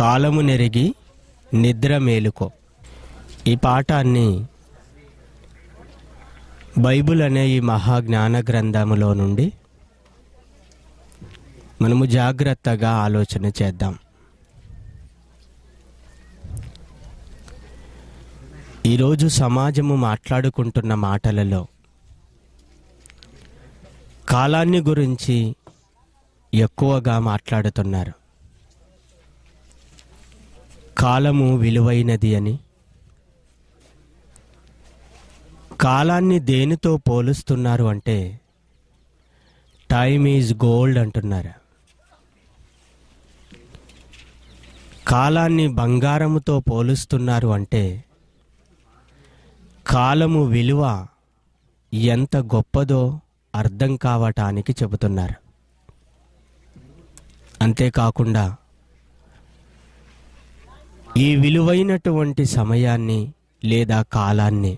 కాలము నెరిగి నిద్ర మేలుకో ఈ పాఠాన్ని బైబుల్ అనే ఈ మహాజ్ఞాన గ్రంథములో నుండి మనము జాగ్రత్తగా ఆలోచన చేద్దాం ఈరోజు సమాజము మాట్లాడుకుంటున్న మాటలలో కాలాన్ని గురించి ఎక్కువగా మాట్లాడుతున్నారు కాలము విలువైనది అని కాలాన్ని దేనితో పోలుస్తున్నారు అంటే టైమ్ ఈజ్ గోల్డ్ అంటున్నారు కాలాన్ని బంగారముతో పోలుస్తున్నారు అంటే కాలము విలువ ఎంత గొప్పదో అర్థం కావటానికి చెబుతున్నారు అంతేకాకుండా ఈ విలువైనటువంటి సమయాన్ని లేదా కాలాన్ని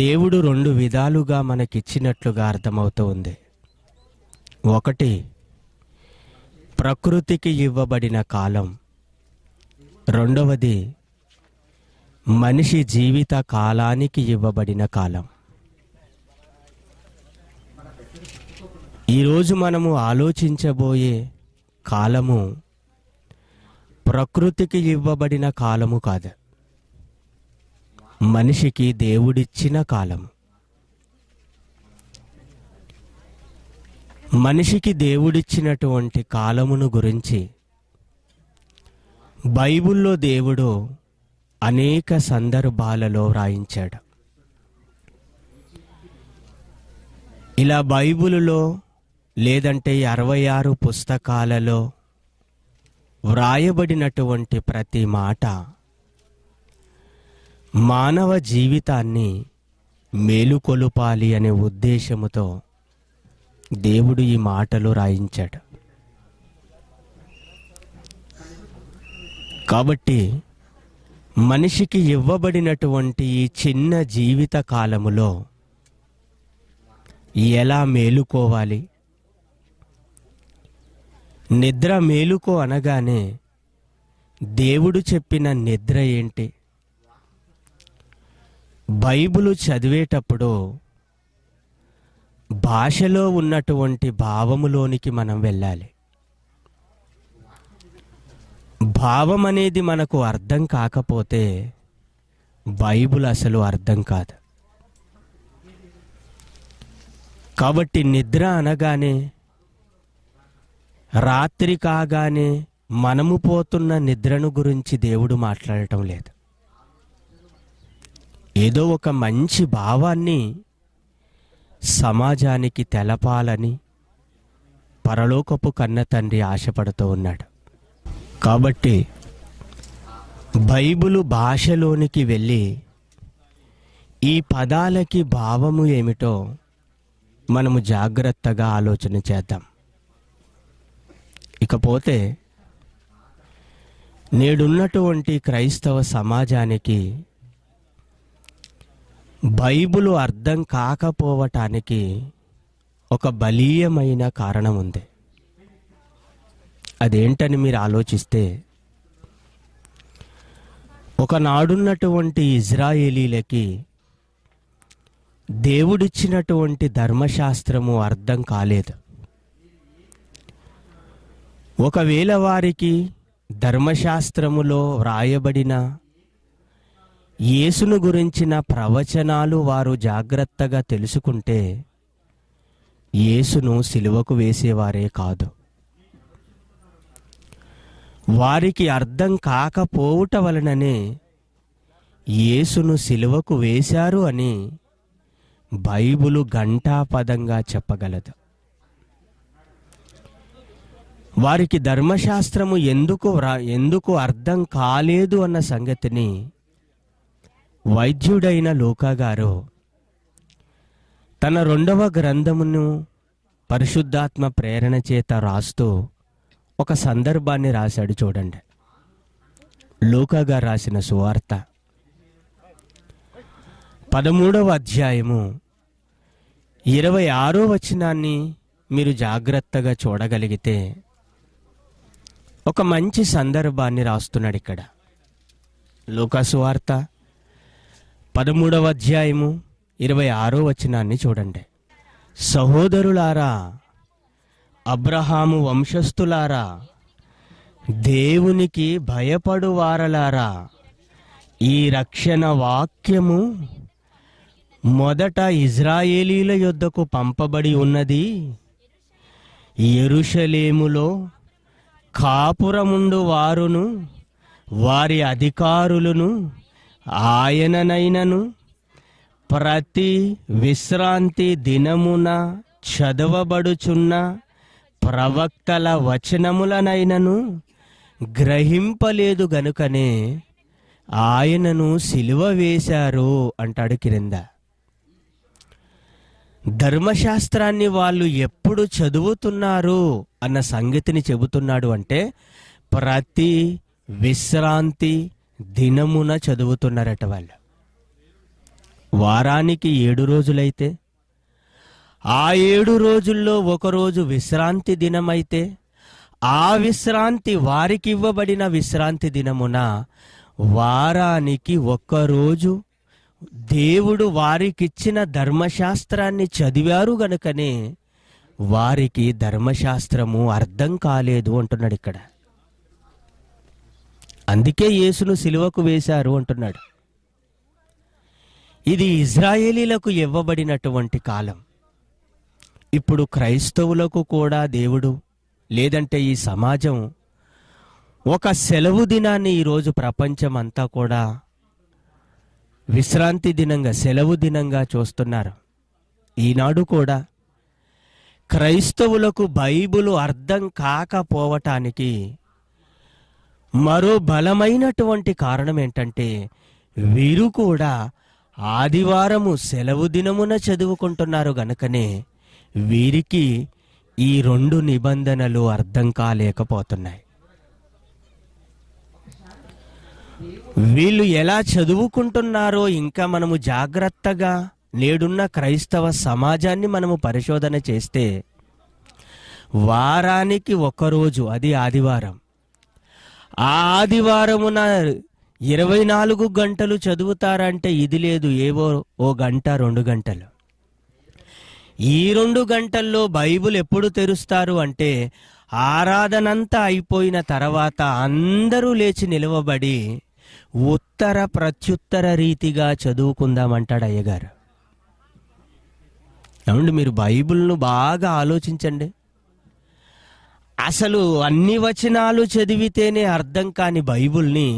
దేవుడు రెండు విధాలుగా మనకిచ్చినట్లుగా అర్థమవుతుంది ఒకటి ప్రకృతికి ఇవ్వబడిన కాలం రెండవది మనిషి జీవిత కాలానికి ఇవ్వబడిన కాలం ఈరోజు మనము ఆలోచించబోయే కాలము ప్రకృతికి ఇవ్వబడిన కాలము కాదు మనిషికి దేవుడిచ్చిన కాలము మనిషికి దేవుడిచ్చినటువంటి కాలమును గురించి బైబుల్లో దేవుడు అనేక సందర్భాలలో వ్రాయించాడు ఇలా బైబిలులో లేదంటే అరవై ఆరు పుస్తకాలలో వ్రాయబడినటువంటి ప్రతి మాట మానవ జీవితాన్ని మేలుకొలుపాలి అనే ఉద్దేశముతో దేవుడు ఈ మాటలు రాయించాడు కాబట్టి మనిషికి ఇవ్వబడినటువంటి ఈ చిన్న జీవిత కాలములో ఎలా మేలుకోవాలి నిద్ర మేలుకో అనగానే దేవుడు చెప్పిన నిద్ర ఏంటి బైబులు చదివేటప్పుడు భాషలో ఉన్నటువంటి భావములోనికి మనం వెళ్ళాలి భావం అనేది మనకు అర్థం కాకపోతే బైబుల్ అసలు అర్థం కాదు కాబట్టి నిద్ర అనగానే రాత్రి కాగానే మనము పోతున్న నిద్రను గురించి దేవుడు మాట్లాడటం లేదు ఏదో ఒక మంచి భావాన్ని సమాజానికి తెలపాలని పరలోకపు కన్న తండ్రి ఆశపడుతూ ఉన్నాడు కాబట్టి బైబులు భాషలోనికి వెళ్ళి ఈ పదాలకి భావము ఏమిటో మనము జాగ్రత్తగా ఆలోచన చేద్దాం ఇకపోతే నేడున్నటువంటి క్రైస్తవ సమాజానికి బైబులు అర్థం కాకపోవటానికి ఒక బలీయమైన కారణం ఉంది అదేంటని మీరు ఆలోచిస్తే ఒకనాడున్నటువంటి ఇజ్రాయేలీలకి దేవుడిచ్చినటువంటి ధర్మశాస్త్రము అర్థం కాలేదు ఒకవేళ వారికి ధర్మశాస్త్రములో వ్రాయబడిన యేసును గురించిన ప్రవచనాలు వారు జాగ్రత్తగా తెలుసుకుంటే యేసును సిలువకు వేసేవారే కాదు వారికి అర్థం కాకపోవుట వలననే యేసును సిలువకు వేశారు అని బైబులు ఘంటాపదంగా చెప్పగలదు వారికి ధర్మశాస్త్రము ఎందుకు ఎందుకు అర్థం కాలేదు అన్న సంగతిని వైద్యుడైన లోకాగారు తన రెండవ గ్రంథమును పరిశుద్ధాత్మ ప్రేరణ చేత రాస్తూ ఒక సందర్భాన్ని రాశాడు చూడండి లోకాగారు రాసిన సువార్త పదమూడవ అధ్యాయము ఇరవై ఆరో వచనాన్ని మీరు జాగ్రత్తగా చూడగలిగితే ఒక మంచి సందర్భాన్ని రాస్తున్నాడు ఇక్కడ వార్త పదమూడవ అధ్యాయము ఇరవై ఆరో వచనాన్ని చూడండి సహోదరులారా అబ్రహాము వంశస్థులారా దేవునికి భయపడువారలారా ఈ రక్షణ వాక్యము మొదట ఇజ్రాయేలీల యొద్దకు పంపబడి ఉన్నది ఎరుషలేములో కాపురముండు వారును వారి అధికారులను ఆయననైనను ప్రతి విశ్రాంతి దినమున చదవబడుచున్న ప్రవక్తల వచనములనైనను గ్రహింపలేదు గనుకనే ఆయనను సిలువ వేశారు అంటాడు కింద ధర్మశాస్త్రాన్ని వాళ్ళు ఎప్పుడు చదువుతున్నారు అన్న సంగతిని చెబుతున్నాడు అంటే ప్రతి విశ్రాంతి దినమున చదువుతున్నారట వాళ్ళు వారానికి ఏడు రోజులైతే ఆ ఏడు రోజుల్లో ఒకరోజు విశ్రాంతి దినమైతే ఆ విశ్రాంతి వారికి ఇవ్వబడిన విశ్రాంతి దినమున వారానికి ఒక్కరోజు దేవుడు వారికిచ్చిన ధర్మశాస్త్రాన్ని చదివారు గనుకనే వారికి ధర్మశాస్త్రము అర్థం కాలేదు అంటున్నాడు ఇక్కడ అందుకే యేసును సిలువకు వేశారు అంటున్నాడు ఇది ఇజ్రాయేలీలకు ఇవ్వబడినటువంటి కాలం ఇప్పుడు క్రైస్తవులకు కూడా దేవుడు లేదంటే ఈ సమాజం ఒక సెలవు దినాన్ని ఈరోజు ప్రపంచం అంతా కూడా విశ్రాంతి దినంగా సెలవు దినంగా చూస్తున్నారు ఈనాడు కూడా క్రైస్తవులకు బైబులు అర్థం కాకపోవటానికి మరో బలమైనటువంటి కారణం ఏంటంటే వీరు కూడా ఆదివారము సెలవు దినమున చదువుకుంటున్నారు గనుకనే వీరికి ఈ రెండు నిబంధనలు అర్థం కాలేకపోతున్నాయి వీళ్ళు ఎలా చదువుకుంటున్నారో ఇంకా మనము జాగ్రత్తగా నేడున్న క్రైస్తవ సమాజాన్ని మనము పరిశోధన చేస్తే వారానికి ఒకరోజు అది ఆదివారం ఆదివారమున ఇరవై నాలుగు గంటలు చదువుతారంటే ఇది లేదు ఏవో ఓ గంట రెండు గంటలు ఈ రెండు గంటల్లో బైబుల్ ఎప్పుడు తెరుస్తారు అంటే ఆరాధనంతా అయిపోయిన తర్వాత అందరూ లేచి నిలవబడి ఉత్తర ప్రత్యుత్తర రీతిగా చదువుకుందామంటాడు అయ్యగారు ఏమండి మీరు బైబిల్ను బాగా ఆలోచించండి అసలు అన్ని వచనాలు చదివితేనే అర్థం కాని బైబుల్ని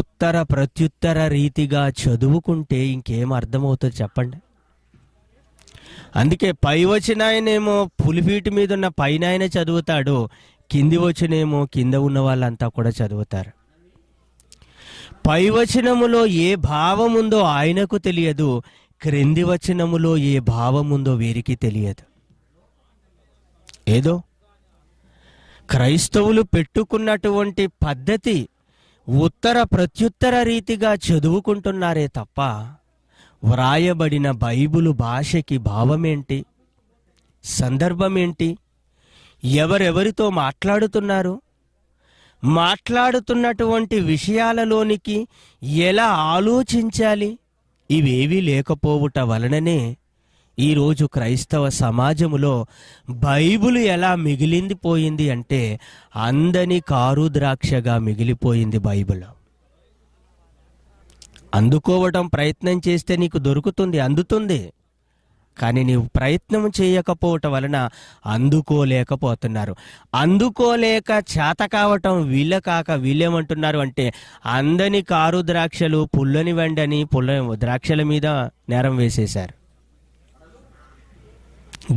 ఉత్తర ప్రత్యుత్తర రీతిగా చదువుకుంటే ఇంకేం అర్థమవుతుంది చెప్పండి అందుకే పై వచ్చిన పులిపీటి మీద ఉన్న పైన ఆయన చదువుతాడు కింది వచ్చినేమో కింద ఉన్న వాళ్ళంతా కూడా చదువుతారు పై వచనములో ఏ భావం ఉందో ఆయనకు తెలియదు క్రింది వచనములో ఏ ఉందో వీరికి తెలియదు ఏదో క్రైస్తవులు పెట్టుకున్నటువంటి పద్ధతి ఉత్తర ప్రత్యుత్తర రీతిగా చదువుకుంటున్నారే తప్ప వ్రాయబడిన బైబులు భాషకి భావమేంటి సందర్భమేంటి ఎవరెవరితో మాట్లాడుతున్నారు మాట్లాడుతున్నటువంటి విషయాలలోనికి ఎలా ఆలోచించాలి ఇవేవీ లేకపోవుట వలననే ఈరోజు క్రైస్తవ సమాజములో బైబుల్ ఎలా మిగిలింది పోయింది అంటే అందని కారు ద్రాక్షగా మిగిలిపోయింది బైబుల్ అందుకోవటం ప్రయత్నం చేస్తే నీకు దొరుకుతుంది అందుతుంది కానీ నీవు ప్రయత్నం చేయకపోవటం వలన అందుకోలేకపోతున్నారు అందుకోలేక చేత కావటం వీళ్ళ కాక వీళ్ళేమంటున్నారు అంటే అందని కారు ద్రాక్షలు పుల్లని వెండని పుల్ల ద్రాక్షల మీద నేరం వేసేశారు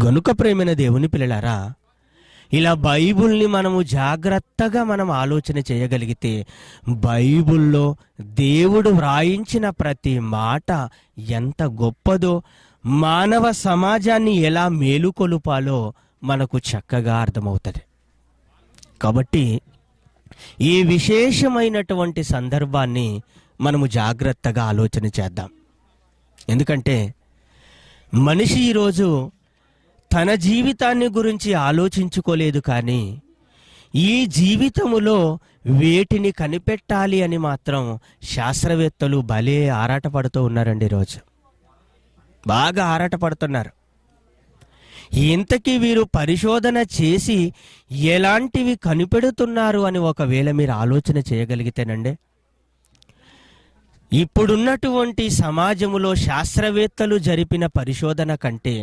గనుక ప్రేమైన దేవుని పిల్లలారా ఇలా బైబుల్ని మనము జాగ్రత్తగా మనం ఆలోచన చేయగలిగితే బైబుల్లో దేవుడు వ్రాయించిన ప్రతి మాట ఎంత గొప్పదో మానవ సమాజాన్ని ఎలా మేలుకొలుపాలో మనకు చక్కగా అర్థమవుతుంది కాబట్టి ఈ విశేషమైనటువంటి సందర్భాన్ని మనము జాగ్రత్తగా ఆలోచన చేద్దాం ఎందుకంటే మనిషి ఈరోజు తన జీవితాన్ని గురించి ఆలోచించుకోలేదు కానీ ఈ జీవితములో వేటిని కనిపెట్టాలి అని మాత్రం శాస్త్రవేత్తలు భలే ఆరాటపడుతూ ఉన్నారండి ఈరోజు బాగా ఆరాటపడుతున్నారు ఇంతకీ వీరు పరిశోధన చేసి ఎలాంటివి కనిపెడుతున్నారు అని ఒకవేళ మీరు ఆలోచన చేయగలిగితేనండి ఇప్పుడున్నటువంటి సమాజములో శాస్త్రవేత్తలు జరిపిన పరిశోధన కంటే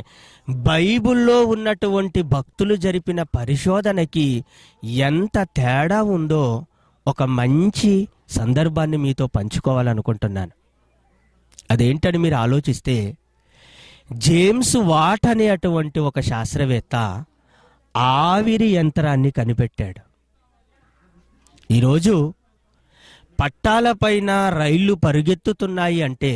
బైబుల్లో ఉన్నటువంటి భక్తులు జరిపిన పరిశోధనకి ఎంత తేడా ఉందో ఒక మంచి సందర్భాన్ని మీతో పంచుకోవాలనుకుంటున్నాను అదేంటని మీరు ఆలోచిస్తే జేమ్స్ వాట్ అనేటువంటి ఒక శాస్త్రవేత్త ఆవిరి యంత్రాన్ని కనిపెట్టాడు ఈరోజు పట్టాలపైన రైళ్లు పరుగెత్తుతున్నాయి అంటే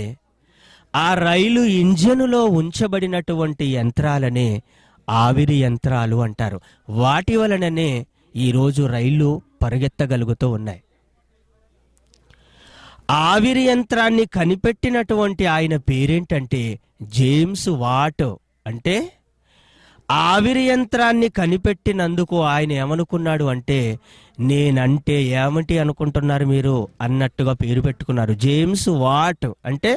ఆ రైలు ఇంజనులో ఉంచబడినటువంటి యంత్రాలనే ఆవిరి యంత్రాలు అంటారు వాటి వలననే ఈరోజు రైళ్లు పరుగెత్తగలుగుతూ ఉన్నాయి ఆవిరి యంత్రాన్ని కనిపెట్టినటువంటి ఆయన పేరేంటంటే జేమ్స్ వాట్ అంటే ఆవిరి యంత్రాన్ని కనిపెట్టినందుకు ఆయన ఏమనుకున్నాడు అంటే నేనంటే ఏమిటి అనుకుంటున్నారు మీరు అన్నట్టుగా పేరు పెట్టుకున్నారు జేమ్స్ వాట్ అంటే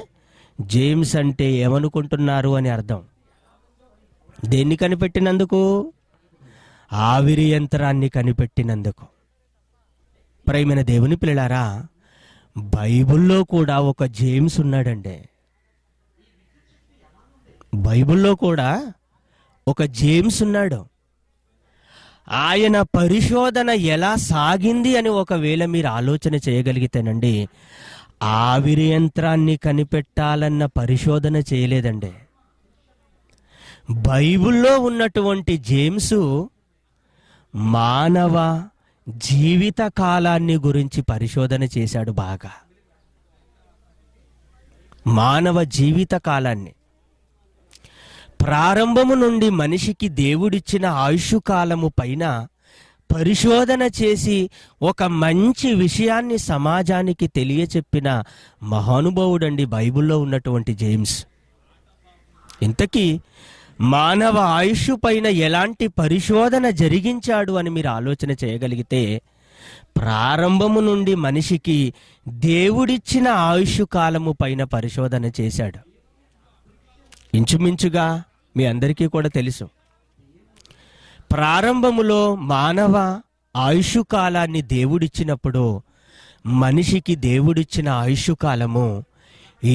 జేమ్స్ అంటే ఏమనుకుంటున్నారు అని అర్థం దేన్ని కనిపెట్టినందుకు ఆవిరి యంత్రాన్ని కనిపెట్టినందుకు ప్రేమైన దేవుని పిల్లలారా బైబిల్లో కూడా ఒక జేమ్స్ ఉన్నాడండే బైబిల్లో కూడా ఒక జేమ్స్ ఉన్నాడు ఆయన పరిశోధన ఎలా సాగింది అని ఒకవేళ మీరు ఆలోచన చేయగలిగితేనండి ఆవిరి యంత్రాన్ని కనిపెట్టాలన్న పరిశోధన చేయలేదండి బైబిల్లో ఉన్నటువంటి జేమ్సు మానవ జీవిత కాలాన్ని గురించి పరిశోధన చేశాడు బాగా మానవ జీవిత కాలాన్ని ప్రారంభము నుండి మనిషికి దేవుడిచ్చిన ఆయుష్ కాలము పైన పరిశోధన చేసి ఒక మంచి విషయాన్ని సమాజానికి తెలియచెప్పిన మహానుభావుడండి బైబిల్లో ఉన్నటువంటి జేమ్స్ ఇంతకీ మానవ ఆయుష్ పైన ఎలాంటి పరిశోధన జరిగించాడు అని మీరు ఆలోచన చేయగలిగితే ప్రారంభము నుండి మనిషికి దేవుడిచ్చిన ఆయుష్ కాలము పైన పరిశోధన చేశాడు ఇంచుమించుగా మీ అందరికీ కూడా తెలుసు ప్రారంభములో మానవ ఆయుష్ కాలాన్ని దేవుడిచ్చినప్పుడు మనిషికి దేవుడిచ్చిన ఆయుష్ కాలము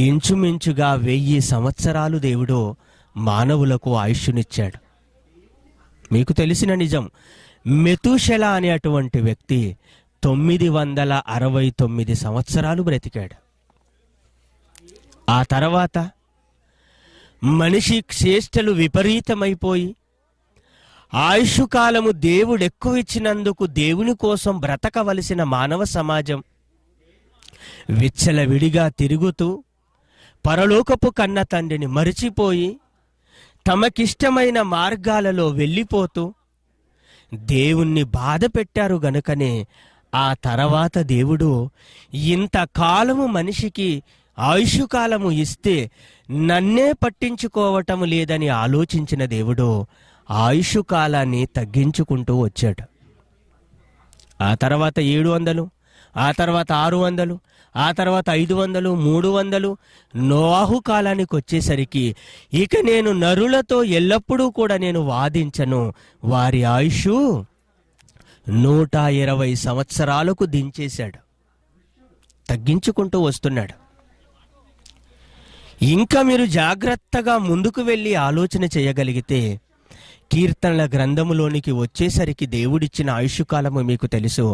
ఇంచుమించుగా వెయ్యి సంవత్సరాలు దేవుడు మానవులకు ఆయుష్నిచ్చాడు మీకు తెలిసిన నిజం మెతుషెల అనేటువంటి వ్యక్తి తొమ్మిది వందల అరవై తొమ్మిది సంవత్సరాలు బ్రతికాడు ఆ తర్వాత మనిషి క్షేష్టలు విపరీతమైపోయి ఆయుష్కాలము దేవుడు ఎక్కువ ఇచ్చినందుకు దేవుని కోసం బ్రతకవలసిన మానవ సమాజం విచ్చలవిడిగా తిరుగుతూ పరలోకపు కన్న తండ్రిని మరిచిపోయి తమకిష్టమైన మార్గాలలో వెళ్ళిపోతూ దేవుణ్ణి బాధ పెట్టారు గనుకనే ఆ తర్వాత దేవుడు ఇంతకాలము మనిషికి ఆయుష్కాలము ఇస్తే నన్నే పట్టించుకోవటం లేదని ఆలోచించిన దేవుడు ఆయుష్ కాలాన్ని తగ్గించుకుంటూ వచ్చాడు ఆ తర్వాత ఏడు వందలు ఆ తర్వాత ఆరు వందలు ఆ తర్వాత ఐదు వందలు మూడు వందలు నోవాహు కాలానికి వచ్చేసరికి ఇక నేను నరులతో ఎల్లప్పుడూ కూడా నేను వాదించను వారి ఆయుష్ నూట ఇరవై సంవత్సరాలకు దించేశాడు తగ్గించుకుంటూ వస్తున్నాడు ఇంకా మీరు జాగ్రత్తగా ముందుకు వెళ్ళి ఆలోచన చేయగలిగితే కీర్తనల గ్రంథములోనికి వచ్చేసరికి దేవుడిచ్చిన కాలము మీకు తెలుసు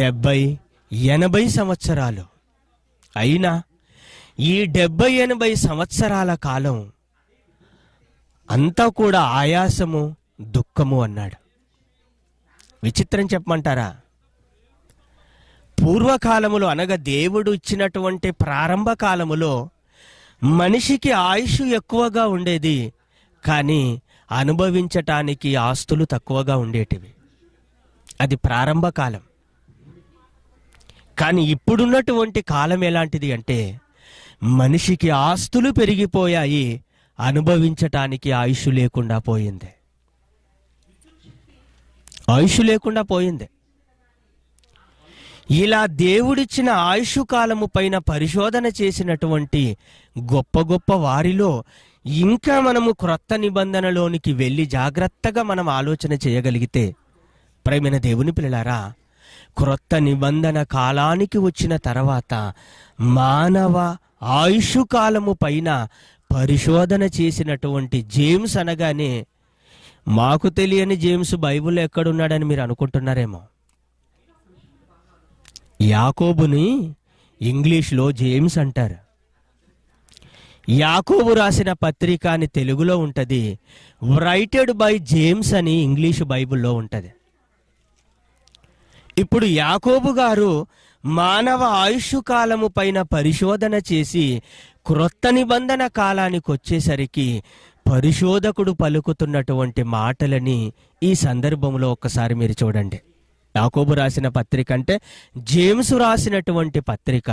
డెబ్బై ఎనభై సంవత్సరాలు అయినా ఈ డెబ్బై ఎనభై సంవత్సరాల కాలం అంతా కూడా ఆయాసము దుఃఖము అన్నాడు విచిత్రం చెప్పమంటారా పూర్వకాలములో అనగా దేవుడు ఇచ్చినటువంటి ప్రారంభ కాలములో మనిషికి ఆయుష్ ఎక్కువగా ఉండేది కానీ అనుభవించటానికి ఆస్తులు తక్కువగా ఉండేటివి అది ప్రారంభ కాలం కానీ ఇప్పుడున్నటువంటి కాలం ఎలాంటిది అంటే మనిషికి ఆస్తులు పెరిగిపోయాయి అనుభవించటానికి ఆయుష్ లేకుండా పోయింది ఆయుష్ లేకుండా పోయిందే ఇలా దేవుడిచ్చిన ఆయుషు కాలము పైన పరిశోధన చేసినటువంటి గొప్ప గొప్ప వారిలో ఇంకా మనము క్రొత్త నిబంధనలోనికి వెళ్ళి జాగ్రత్తగా మనం ఆలోచన చేయగలిగితే ప్రేమైన దేవుని పిల్లలారా క్రొత్త నిబంధన కాలానికి వచ్చిన తర్వాత మానవ ఆయుషు కాలము పైన పరిశోధన చేసినటువంటి జేమ్స్ అనగానే మాకు తెలియని జేమ్స్ బైబుల్ ఎక్కడున్నాడని మీరు అనుకుంటున్నారేమో యాకోబుని ఇంగ్లీష్లో జేమ్స్ అంటారు యాకోబు రాసిన పత్రిక అని తెలుగులో ఉంటుంది రైటెడ్ బై జేమ్స్ అని ఇంగ్లీష్ బైబిల్లో ఉంటుంది ఇప్పుడు యాకోబు గారు మానవ ఆయుష్ కాలము పైన పరిశోధన చేసి క్రొత్త నిబంధన కాలానికి వచ్చేసరికి పరిశోధకుడు పలుకుతున్నటువంటి మాటలని ఈ సందర్భంలో ఒక్కసారి మీరు చూడండి యాకోబు రాసిన పత్రిక అంటే జేమ్స్ రాసినటువంటి పత్రిక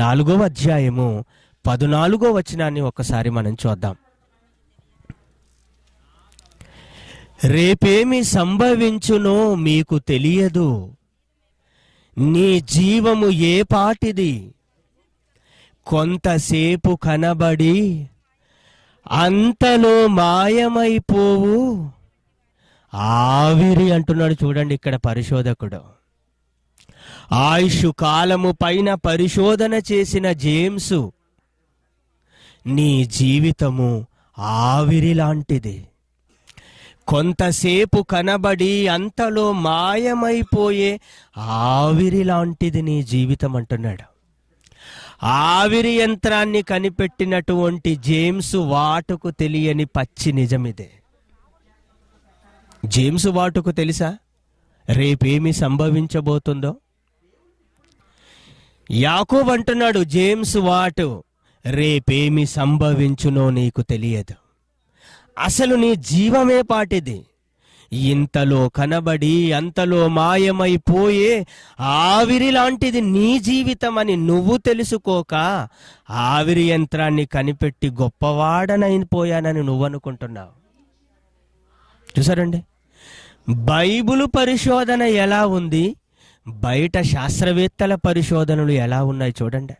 నాలుగవ అధ్యాయము పదునాలుగో వచనాన్ని ఒకసారి మనం చూద్దాం రేపేమి సంభవించునో మీకు తెలియదు నీ జీవము ఏ పాటిది కొంతసేపు కనబడి అంతలో మాయమైపోవు ఆవిరి అంటున్నాడు చూడండి ఇక్కడ పరిశోధకుడు ఆయుషు కాలము పైన పరిశోధన చేసిన జేమ్సు నీ జీవితము ఆవిరి లాంటిది కొంతసేపు కనబడి అంతలో మాయమైపోయే ఆవిరి లాంటిది నీ జీవితం అంటున్నాడు ఆవిరి యంత్రాన్ని కనిపెట్టినటువంటి జేమ్స్ వాటుకు తెలియని పచ్చి నిజమిదే జేమ్స్ వాటుకు తెలుసా రేపేమి సంభవించబోతుందో యాకో అంటున్నాడు జేమ్స్ వాటు రేపేమి సంభవించునో నీకు తెలియదు అసలు నీ జీవమే పాటిది ఇంతలో కనబడి అంతలో మాయమైపోయే ఆవిరి లాంటిది నీ జీవితం అని నువ్వు తెలుసుకోక ఆవిరి యంత్రాన్ని కనిపెట్టి గొప్పవాడనైపోయానని నువ్వు అనుకుంటున్నావు చూసారండి బైబుల్ పరిశోధన ఎలా ఉంది బయట శాస్త్రవేత్తల పరిశోధనలు ఎలా ఉన్నాయి చూడండి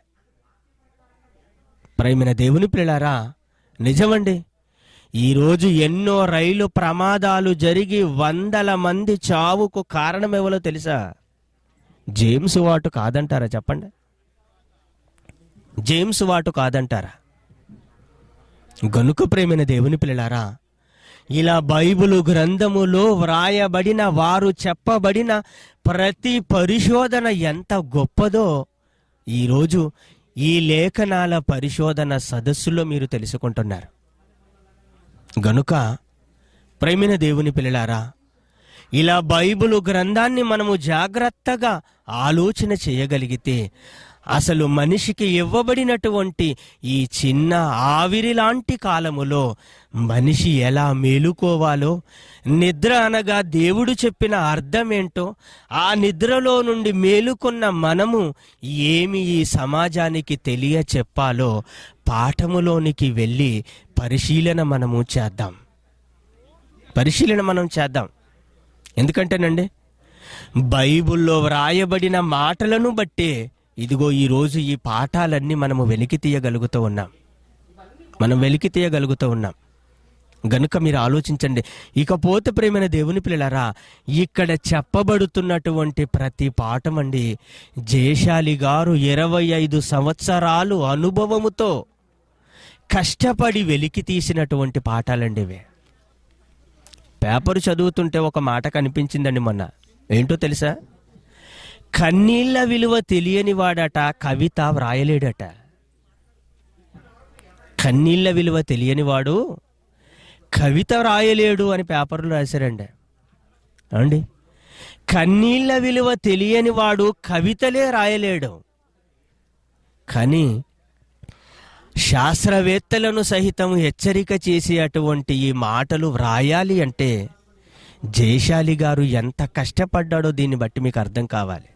ప్రేమిన దేవుని పిల్లలారా నిజమండి ఈరోజు ఎన్నో రైలు ప్రమాదాలు జరిగి వందల మంది చావుకు కారణం ఎవలో తెలుసా జేమ్స్ వాటు కాదంటారా చెప్పండి జేమ్స్ వాటు కాదంటారా గనుక ప్రేమిన దేవుని పిల్లలారా ఇలా బైబిలు గ్రంథములో వ్రాయబడిన వారు చెప్పబడిన ప్రతి పరిశోధన ఎంత గొప్పదో ఈరోజు ఈ లేఖనాల పరిశోధన సదస్సులో మీరు తెలుసుకుంటున్నారు గనుక ప్రేమిన దేవుని పిల్లలారా ఇలా బైబులు గ్రంథాన్ని మనము జాగ్రత్తగా ఆలోచన చేయగలిగితే అసలు మనిషికి ఇవ్వబడినటువంటి ఈ చిన్న ఆవిరి లాంటి కాలములో మనిషి ఎలా మేలుకోవాలో నిద్ర అనగా దేవుడు చెప్పిన అర్థం ఏంటో ఆ నిద్రలో నుండి మేలుకున్న మనము ఏమి ఈ సమాజానికి తెలియ చెప్పాలో పాఠములోనికి వెళ్ళి పరిశీలన మనము చేద్దాం పరిశీలన మనం చేద్దాం ఎందుకంటేనండి బైబుల్లో వ్రాయబడిన మాటలను బట్టే ఇదిగో ఈరోజు ఈ పాఠాలన్నీ మనము వెలికి తీయగలుగుతూ ఉన్నాం మనం వెలికి తీయగలుగుతూ ఉన్నాం గనుక మీరు ఆలోచించండి ఇకపోతే ప్రేమైన దేవుని పిల్లలారా ఇక్కడ చెప్పబడుతున్నటువంటి ప్రతి పాఠం అండి జయశాలి గారు ఇరవై ఐదు సంవత్సరాలు అనుభవముతో కష్టపడి వెలికి తీసినటువంటి పాఠాలండి ఇవి పేపర్ చదువుతుంటే ఒక మాట కనిపించిందండి మొన్న ఏంటో తెలుసా కన్నీళ్ల విలువ తెలియనివాడట కవిత వ్రాయలేడట కన్నీళ్ల విలువ తెలియనివాడు కవిత వ్రాయలేడు అని పేపర్లు రాశారండి అండి కన్నీళ్ల విలువ తెలియనివాడు కవితలే రాయలేడు కానీ శాస్త్రవేత్తలను సహితం హెచ్చరిక చేసి అటువంటి ఈ మాటలు వ్రాయాలి అంటే జయశాలి గారు ఎంత కష్టపడ్డాడో దీన్ని బట్టి మీకు అర్థం కావాలి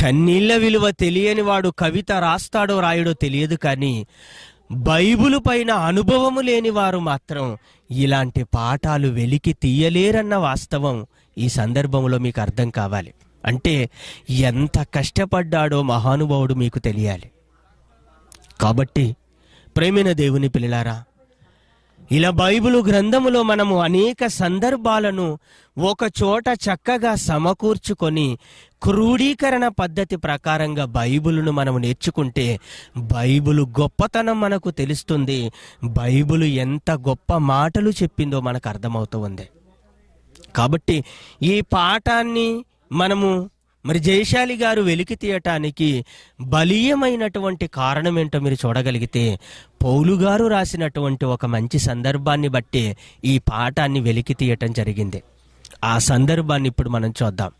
కన్నీళ్ల విలువ తెలియని వాడు కవిత రాస్తాడో రాయడో తెలియదు కానీ బైబులు పైన అనుభవము లేని వారు మాత్రం ఇలాంటి పాఠాలు వెలికి తీయలేరన్న వాస్తవం ఈ సందర్భంలో మీకు అర్థం కావాలి అంటే ఎంత కష్టపడ్డాడో మహానుభావుడు మీకు తెలియాలి కాబట్టి ప్రేమైన దేవుని పిల్లలారా ఇలా బైబిలు గ్రంథములో మనము అనేక సందర్భాలను ఒక చోట చక్కగా సమకూర్చుకొని క్రూడీకరణ పద్ధతి ప్రకారంగా బైబిలును మనం నేర్చుకుంటే బైబిలు గొప్పతనం మనకు తెలుస్తుంది బైబిలు ఎంత గొప్ప మాటలు చెప్పిందో మనకు అర్థమవుతుంది కాబట్టి ఈ పాఠాన్ని మనము మరి జయశాలి గారు వెలికి తీయటానికి బలీయమైనటువంటి కారణం ఏంటో మీరు చూడగలిగితే పౌలు గారు రాసినటువంటి ఒక మంచి సందర్భాన్ని బట్టి ఈ పాఠాన్ని వెలికి తీయటం జరిగింది ఆ సందర్భాన్ని ఇప్పుడు మనం చూద్దాం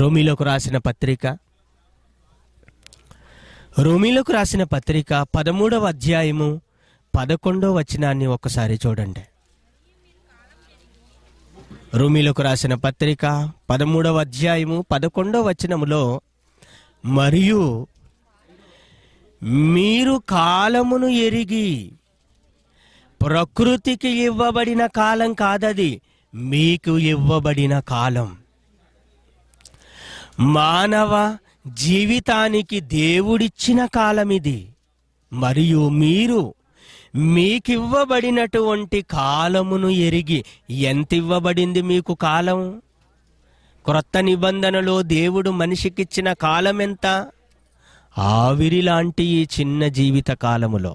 రోమిలోకు రాసిన పత్రిక రోమిలోకు రాసిన పత్రిక పదమూడవ అధ్యాయము పదకొండో వచనాన్ని ఒకసారి చూడండి రూమిలకు రాసిన పత్రిక పదమూడవ అధ్యాయము పదకొండవ వచనములో మరియు మీరు కాలమును ఎరిగి ప్రకృతికి ఇవ్వబడిన కాలం కాదది మీకు ఇవ్వబడిన కాలం మానవ జీవితానికి దేవుడిచ్చిన కాలం ఇది మరియు మీరు మీకివ్వబడినటువంటి కాలమును ఎరిగి ఎంత ఇవ్వబడింది మీకు కాలం క్రొత్త నిబంధనలో దేవుడు మనిషికిచ్చిన కాలం ఎంత ఆవిరి లాంటి ఈ చిన్న జీవిత కాలములో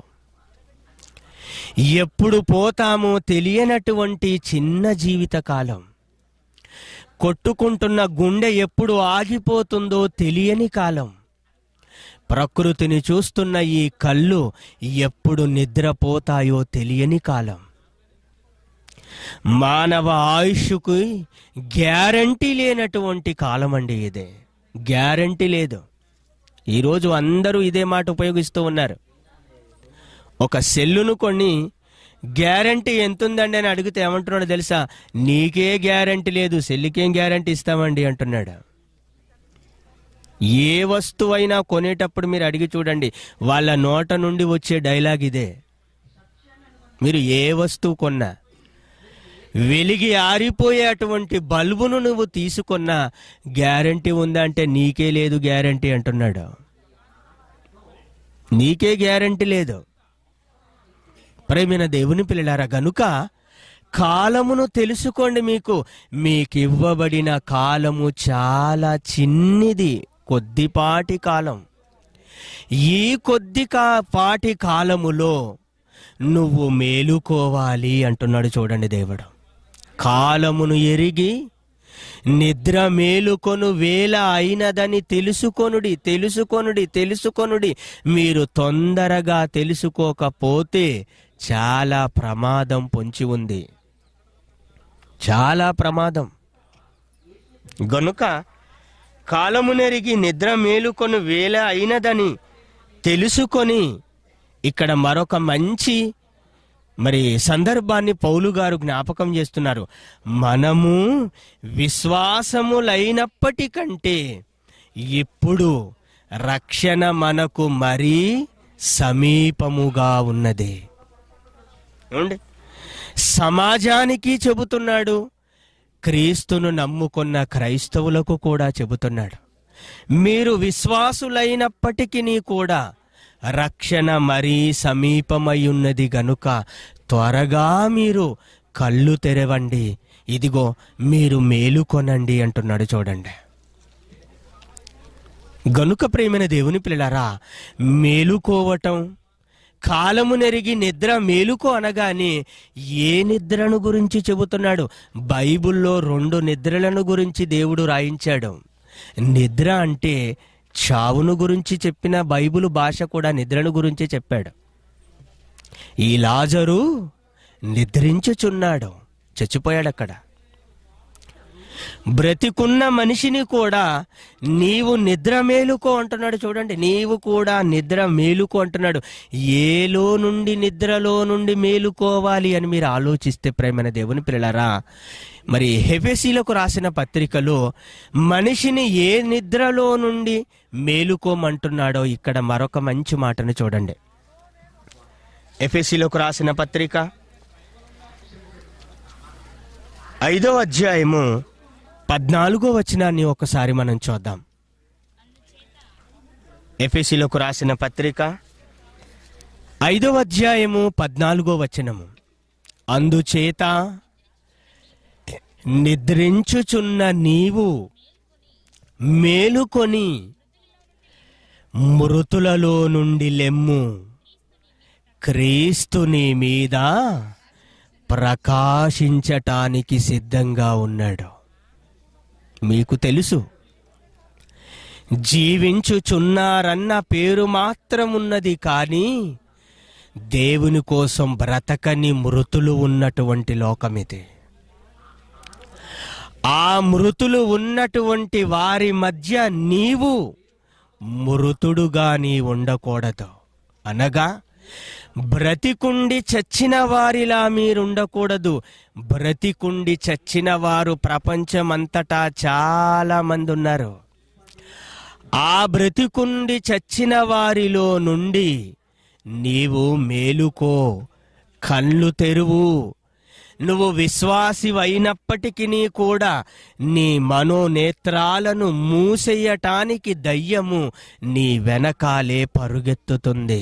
ఎప్పుడు పోతామో తెలియనటువంటి చిన్న జీవిత కాలం కొట్టుకుంటున్న గుండె ఎప్పుడు ఆగిపోతుందో తెలియని కాలం ప్రకృతిని చూస్తున్న ఈ కళ్ళు ఎప్పుడు నిద్రపోతాయో తెలియని కాలం మానవ ఆయుష్కు గ్యారంటీ లేనటువంటి కాలం అండి ఇదే గ్యారంటీ లేదు ఈరోజు అందరూ ఇదే మాట ఉపయోగిస్తూ ఉన్నారు ఒక సెల్లును కొని గ్యారంటీ ఎంతుందండి అని అడిగితే ఏమంటున్నాడు తెలుసా నీకే గ్యారంటీ లేదు సెల్లుకేం గ్యారంటీ ఇస్తామండి అంటున్నాడు ఏ వస్తువైనా కొనేటప్పుడు మీరు అడిగి చూడండి వాళ్ళ నోట నుండి వచ్చే డైలాగ్ ఇదే మీరు ఏ వస్తువు కొన్నా వెలిగి ఆరిపోయే అటువంటి బల్బును నువ్వు తీసుకున్నా గ్యారంటీ ఉందా అంటే నీకే లేదు గ్యారంటీ అంటున్నాడు నీకే గ్యారంటీ లేదు ప్రేమైన దేవుని పిల్లలారా గనుక కాలమును తెలుసుకోండి మీకు మీకు ఇవ్వబడిన కాలము చాలా చిన్నిది కొద్దిపాటి కాలం ఈ కొద్ది పాటి కాలములో నువ్వు మేలుకోవాలి అంటున్నాడు చూడండి దేవుడు కాలమును ఎరిగి నిద్ర మేలుకొను వేళ అయినదని తెలుసుకొనుడి తెలుసుకొనుడి తెలుసుకొనుడి మీరు తొందరగా తెలుసుకోకపోతే చాలా ప్రమాదం పొంచి ఉంది చాలా ప్రమాదం గనుక కాలమునెరిగి నిద్ర మేలుకొని వేళ అయినదని తెలుసుకొని ఇక్కడ మరొక మంచి మరి సందర్భాన్ని పౌలు గారు జ్ఞాపకం చేస్తున్నారు మనము విశ్వాసములైనప్పటికంటే ఇప్పుడు రక్షణ మనకు మరీ సమీపముగా ఉన్నది సమాజానికి చెబుతున్నాడు క్రీస్తును నమ్ముకున్న క్రైస్తవులకు కూడా చెబుతున్నాడు మీరు విశ్వాసులైనప్పటికీ కూడా రక్షణ మరీ సమీపమై ఉన్నది గనుక త్వరగా మీరు కళ్ళు తెరవండి ఇదిగో మీరు మేలుకొనండి అంటున్నాడు చూడండి గనుక ప్రేమైన దేవుని పిల్లరా మేలుకోవటం కాలము నెరిగి నిద్ర మేలుకు అనగానే ఏ నిద్రను గురించి చెబుతున్నాడు బైబుల్లో రెండు నిద్రలను గురించి దేవుడు రాయించాడు నిద్ర అంటే చావును గురించి చెప్పిన బైబుల్ భాష కూడా నిద్రను గురించి చెప్పాడు ఈ లాజరు నిద్రించుచున్నాడు చచ్చిపోయాడు అక్కడ బ్రతికున్న మనిషిని కూడా నీవు నిద్ర మేలుకో అంటున్నాడు చూడండి నీవు కూడా నిద్ర మేలుకో అంటున్నాడు ఏలో నుండి నిద్రలో నుండి మేలుకోవాలి అని మీరు ఆలోచిస్తే ప్రేమైన దేవుని పిల్లరా మరి హెబెసీలకు రాసిన పత్రికలో మనిషిని ఏ నిద్రలో నుండి మేలుకోమంటున్నాడో ఇక్కడ మరొక మంచి మాటను చూడండి ఎఫ్ఎస్సీలోకి రాసిన పత్రిక ఐదో అధ్యాయము పద్నాలుగో వచనాన్ని ఒకసారి మనం చూద్దాం ఎఫ్ఎస్సిలోకి రాసిన పత్రిక ఐదవ అధ్యాయము పద్నాలుగో వచనము అందుచేత నిద్రించుచున్న నీవు మేలుకొని మృతులలో నుండి లెమ్ము క్రీస్తుని మీద ప్రకాశించటానికి సిద్ధంగా ఉన్నాడు మీకు తెలుసు జీవించుచున్నారన్న పేరు మాత్రమున్నది కానీ దేవుని కోసం బ్రతకని మృతులు ఉన్నటువంటి లోకమిది ఆ మృతులు ఉన్నటువంటి వారి మధ్య నీవు మృతుడుగా నీ ఉండకూడదు అనగా బ్రతికుండి చచ్చిన వారిలా మీరుండకూడదు బ్రతికుండి చచ్చిన వారు ప్రపంచమంతటా చాలా మంది ఉన్నారు ఆ బ్రతికుండి చచ్చిన వారిలో నుండి నీవు మేలుకో కళ్ళు తెరువు నువ్వు విశ్వాసివైనప్పటికీ కూడా నీ మనోనేత్రాలను మూసేయటానికి దయ్యము నీ వెనకాలే పరుగెత్తుతుంది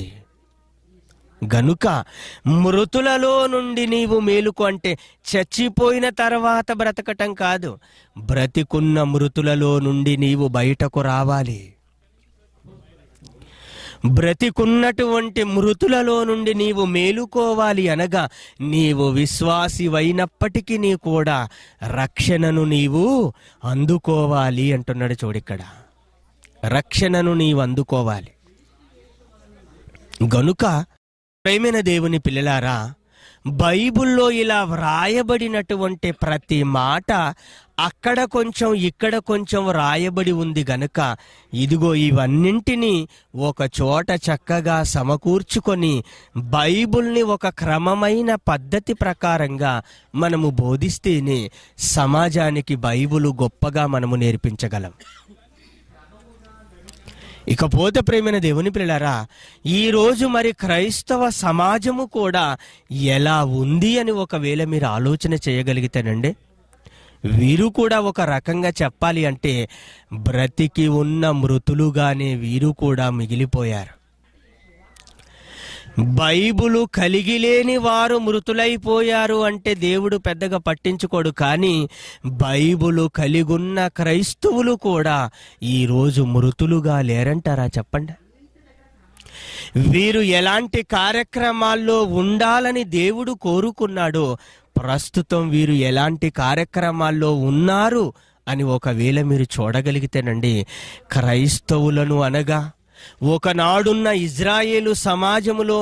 గనుక మృతులలో నుండి నీవు మేలుకు అంటే చచ్చిపోయిన తర్వాత బ్రతకటం కాదు బ్రతికున్న మృతులలో నుండి నీవు బయటకు రావాలి బ్రతికున్నటువంటి మృతులలో నుండి నీవు మేలుకోవాలి అనగా నీవు విశ్వాసివైనప్పటికీ నీ కూడా రక్షణను నీవు అందుకోవాలి అంటున్నాడు చూడిక్కడ రక్షణను నీవు అందుకోవాలి గనుక ప్రేమైన దేవుని పిల్లలారా బైబుల్లో ఇలా వ్రాయబడినటువంటి ప్రతి మాట అక్కడ కొంచెం ఇక్కడ కొంచెం రాయబడి ఉంది గనుక ఇదిగో ఇవన్నింటినీ ఒక చోట చక్కగా సమకూర్చుకొని బైబుల్ని ఒక క్రమమైన పద్ధతి ప్రకారంగా మనము బోధిస్తేనే సమాజానికి బైబులు గొప్పగా మనము నేర్పించగలం ఇకపోతే ప్రేమైన దేవుని పిల్లరా ఈరోజు మరి క్రైస్తవ సమాజము కూడా ఎలా ఉంది అని ఒకవేళ మీరు ఆలోచన చేయగలిగితేనండి వీరు కూడా ఒక రకంగా చెప్పాలి అంటే బ్రతికి ఉన్న మృతులుగానే వీరు కూడా మిగిలిపోయారు బైబులు కలిగి లేని వారు మృతులైపోయారు అంటే దేవుడు పెద్దగా పట్టించుకోడు కానీ బైబులు కలిగున్న క్రైస్తవులు కూడా ఈరోజు మృతులుగా లేరంటారా చెప్పండి వీరు ఎలాంటి కార్యక్రమాల్లో ఉండాలని దేవుడు కోరుకున్నాడు ప్రస్తుతం వీరు ఎలాంటి కార్యక్రమాల్లో ఉన్నారు అని ఒకవేళ మీరు చూడగలిగితేనండి క్రైస్తవులను అనగా ఒకనాడున్న ఇజ్రాయేలు సమాజములో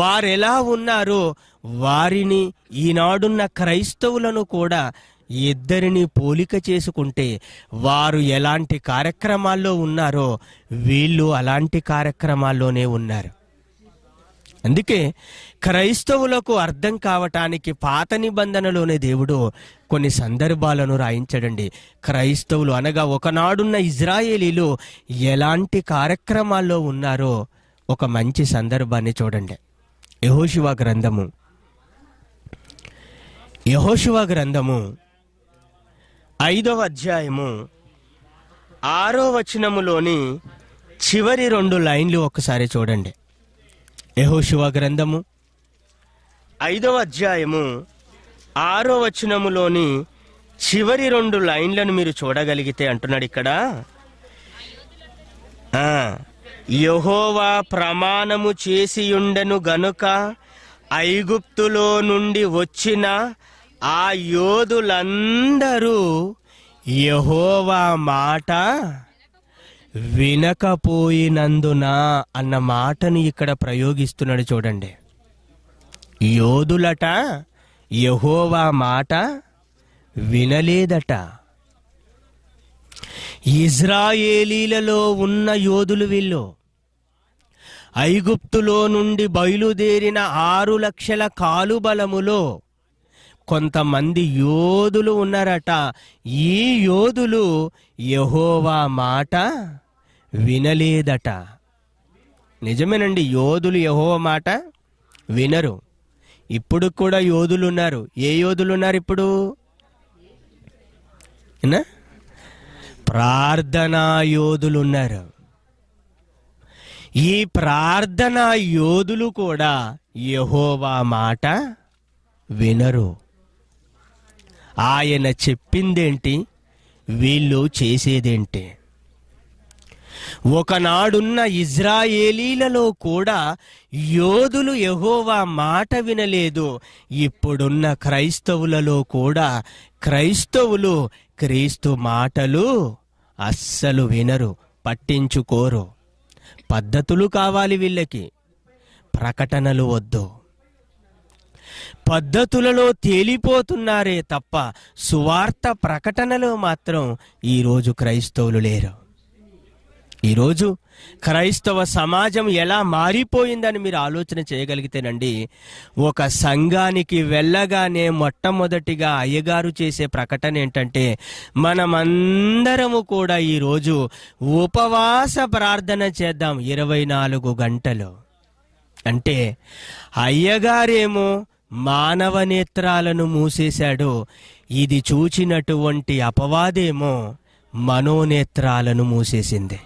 వారెలా ఉన్నారో వారిని ఈనాడున్న క్రైస్తవులను కూడా ఇద్దరిని పోలిక చేసుకుంటే వారు ఎలాంటి కార్యక్రమాల్లో ఉన్నారో వీళ్ళు అలాంటి కార్యక్రమాల్లోనే ఉన్నారు అందుకే క్రైస్తవులకు అర్థం కావటానికి పాత నిబంధనలోనే దేవుడు కొన్ని సందర్భాలను రాయించడండి క్రైస్తవులు అనగా ఒకనాడున్న ఇజ్రాయేలీలు ఎలాంటి కార్యక్రమాల్లో ఉన్నారో ఒక మంచి సందర్భాన్ని చూడండి యహోశివ గ్రంథము యహోశివ గ్రంథము ఐదవ అధ్యాయము ఆరో వచనములోని చివరి రెండు లైన్లు ఒకసారి చూడండి యహోశివ గ్రంథము ఐదవ అధ్యాయము ఆరో వచనములోని చివరి రెండు లైన్లను మీరు చూడగలిగితే అంటున్నాడు ఇక్కడ యహోవా ప్రమాణము చేసి ఉండను గనుక ఐగుప్తులో నుండి వచ్చిన ఆ యోధులందరూ యహోవా మాట వినకపోయినందున అన్న మాటని ఇక్కడ ప్రయోగిస్తున్నాడు చూడండి యోధులట యహోవా మాట వినలేదట ఇజ్రాయేలీలలో ఉన్న యోధులు వీళ్ళు ఐగుప్తులో నుండి బయలుదేరిన ఆరు లక్షల కాలుబలములో కొంతమంది యోధులు ఉన్నారట ఈ యోధులు యహోవా మాట వినలేదట నిజమేనండి యోధులు యహో మాట వినరు ఇప్పుడు కూడా యోధులు ఉన్నారు ఏ యోధులు ఉన్నారు ఇప్పుడు ప్రార్థనా యోధులు ఉన్నారు ఈ ప్రార్థనా యోధులు కూడా యహోవా మాట వినరు ఆయన చెప్పిందేంటి వీళ్ళు చేసేదేంటి ఒకనాడున్న ఇజ్రాయేలీలలో కూడా యోధులు ఎహోవా మాట వినలేదు ఇప్పుడున్న క్రైస్తవులలో కూడా క్రైస్తవులు క్రీస్తు మాటలు అస్సలు వినరు పట్టించుకోరు పద్ధతులు కావాలి వీళ్ళకి ప్రకటనలు వద్దు పద్ధతులలో తేలిపోతున్నారే తప్ప సువార్త ప్రకటనలో మాత్రం ఈరోజు క్రైస్తవులు లేరు ఈరోజు క్రైస్తవ సమాజం ఎలా మారిపోయిందని మీరు ఆలోచన చేయగలిగితేనండి ఒక సంఘానికి వెళ్ళగానే మొట్టమొదటిగా అయ్యగారు చేసే ప్రకటన ఏంటంటే మనమందరము కూడా ఈరోజు ఉపవాస ప్రార్థన చేద్దాం ఇరవై నాలుగు గంటలు అంటే అయ్యగారేమో మానవ నేత్రాలను మూసేశాడు ఇది చూచినటువంటి అపవాదేమో మనోనేత్రాలను మూసేసింది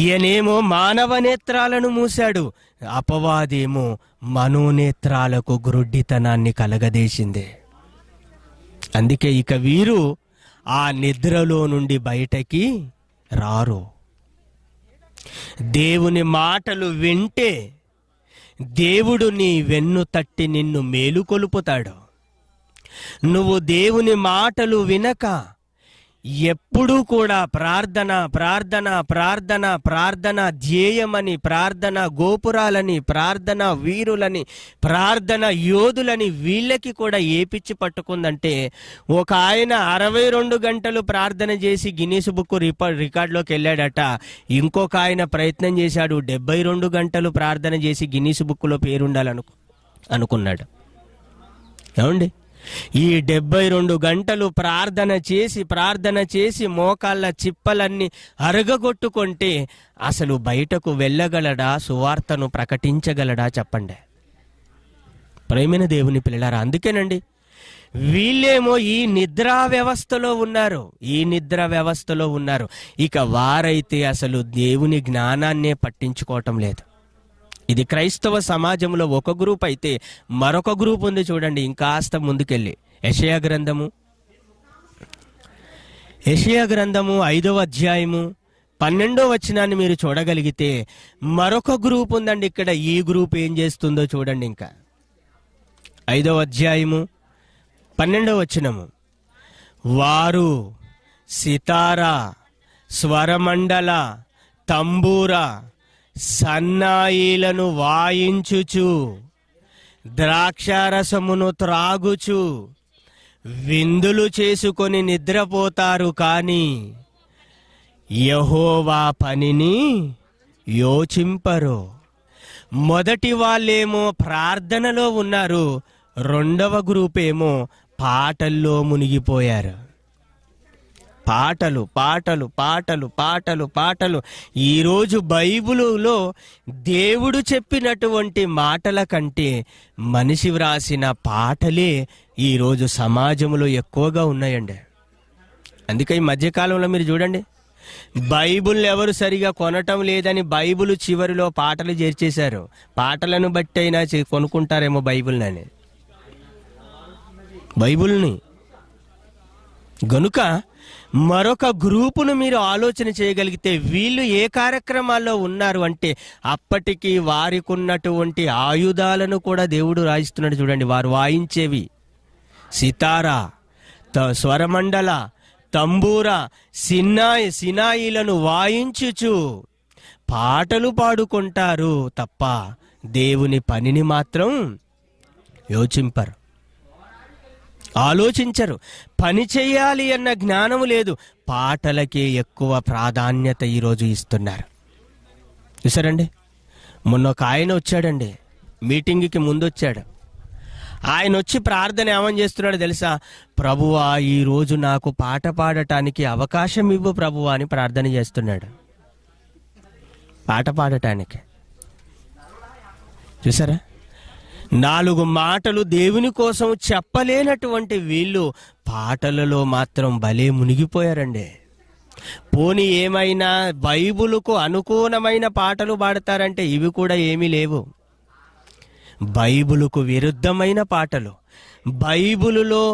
ఈయనేమో మానవ నేత్రాలను మూశాడు అపవాదేమో మనోనేత్రాలకు గ్రుడ్డితనాన్ని కలగదేసింది అందుకే ఇక వీరు ఆ నిద్రలో నుండి బయటకి రారు దేవుని మాటలు వింటే దేవుడు నీ వెన్ను తట్టి నిన్ను మేలుకొలుపుతాడు నువ్వు దేవుని మాటలు వినక ఎప్పుడూ కూడా ప్రార్థన ప్రార్థన ప్రార్థన ప్రార్థన ధ్యేయమని ప్రార్థన గోపురాలని ప్రార్థన వీరులని ప్రార్థన యోధులని వీళ్ళకి కూడా ఏపిచ్చి పట్టుకుందంటే ఒక ఆయన అరవై రెండు గంటలు ప్రార్థన చేసి గిన్నీస్ బుక్ రికార్డులోకి వెళ్ళాడట ఇంకొక ఆయన ప్రయత్నం చేశాడు డెబ్బై రెండు గంటలు ప్రార్థన చేసి గినీస్ బుక్లో పేరుండాలను అనుకున్నాడు ఏమండి ఈ డెబ్బై రెండు గంటలు ప్రార్థన చేసి ప్రార్థన చేసి మోకాళ్ళ చిప్పలన్నీ అరగగొట్టుకుంటే అసలు బయటకు వెళ్ళగలడా సువార్తను ప్రకటించగలడా చెప్పండి ప్రేమైన దేవుని పిల్లలారా అందుకేనండి వీళ్ళేమో ఈ నిద్రా వ్యవస్థలో ఉన్నారు ఈ నిద్ర వ్యవస్థలో ఉన్నారు ఇక వారైతే అసలు దేవుని జ్ఞానాన్నే పట్టించుకోవటం లేదు ఇది క్రైస్తవ సమాజంలో ఒక గ్రూప్ అయితే మరొక గ్రూప్ ఉంది చూడండి ఇంకాస్త ముందుకెళ్ళి యషయా గ్రంథము యషయా గ్రంథము ఐదవ అధ్యాయము పన్నెండో వచనాన్ని మీరు చూడగలిగితే మరొక గ్రూప్ ఉందండి ఇక్కడ ఈ గ్రూప్ ఏం చేస్తుందో చూడండి ఇంకా ఐదవ అధ్యాయము పన్నెండవ వచనము వారు సితారా స్వరమండల తంబూరా సన్నాయిలను వాయించుచు ద్రాక్షారసమును త్రాగుచు విందులు చేసుకొని నిద్రపోతారు కానీ యహోవా పనిని యోచింపరు మొదటి వాళ్ళేమో ప్రార్థనలో ఉన్నారు రెండవ గ్రూపేమో పాటల్లో మునిగిపోయారు పాటలు పాటలు పాటలు పాటలు పాటలు ఈరోజు బైబిలులో దేవుడు చెప్పినటువంటి మాటల కంటే మనిషి వ్రాసిన పాటలే ఈరోజు సమాజంలో ఎక్కువగా ఉన్నాయండి అందుకే ఈ మధ్యకాలంలో మీరు చూడండి బైబుల్ ఎవరు సరిగా కొనటం లేదని బైబుల్ చివరిలో పాటలు చేర్చేశారు పాటలను బట్టి అయినా కొనుక్కుంటారేమో బైబుల్ని బైబుల్ని గనుక మరొక గ్రూపును మీరు ఆలోచన చేయగలిగితే వీళ్ళు ఏ కార్యక్రమాల్లో ఉన్నారు అంటే అప్పటికి వారికి ఉన్నటువంటి ఆయుధాలను కూడా దేవుడు రాయిస్తున్నాడు చూడండి వారు వాయించేవి సితారా త స్వరమండల తంబూరా సిన్నాయి సినాయిలను వాయించుచు పాటలు పాడుకుంటారు తప్ప దేవుని పనిని మాత్రం యోచింపరు ఆలోచించరు పని చేయాలి అన్న జ్ఞానము లేదు పాటలకే ఎక్కువ ప్రాధాన్యత ఈరోజు ఇస్తున్నారు చూసారండి మొన్న ఒక ఆయన వచ్చాడండి మీటింగ్కి ముందు వచ్చాడు ఆయన వచ్చి ప్రార్థన ఏమని చేస్తున్నాడు తెలుసా ప్రభువా ఈరోజు నాకు పాట పాడటానికి అవకాశం ఇవ్వు ప్రభువా అని ప్రార్థన చేస్తున్నాడు పాట పాడటానికి చూసారా నాలుగు మాటలు దేవుని కోసం చెప్పలేనటువంటి వీళ్ళు పాటలలో మాత్రం భలే మునిగిపోయారండి పోని ఏమైనా బైబులుకు అనుకూలమైన పాటలు పాడతారంటే ఇవి కూడా ఏమీ లేవు బైబులుకు విరుద్ధమైన పాటలు బైబులులో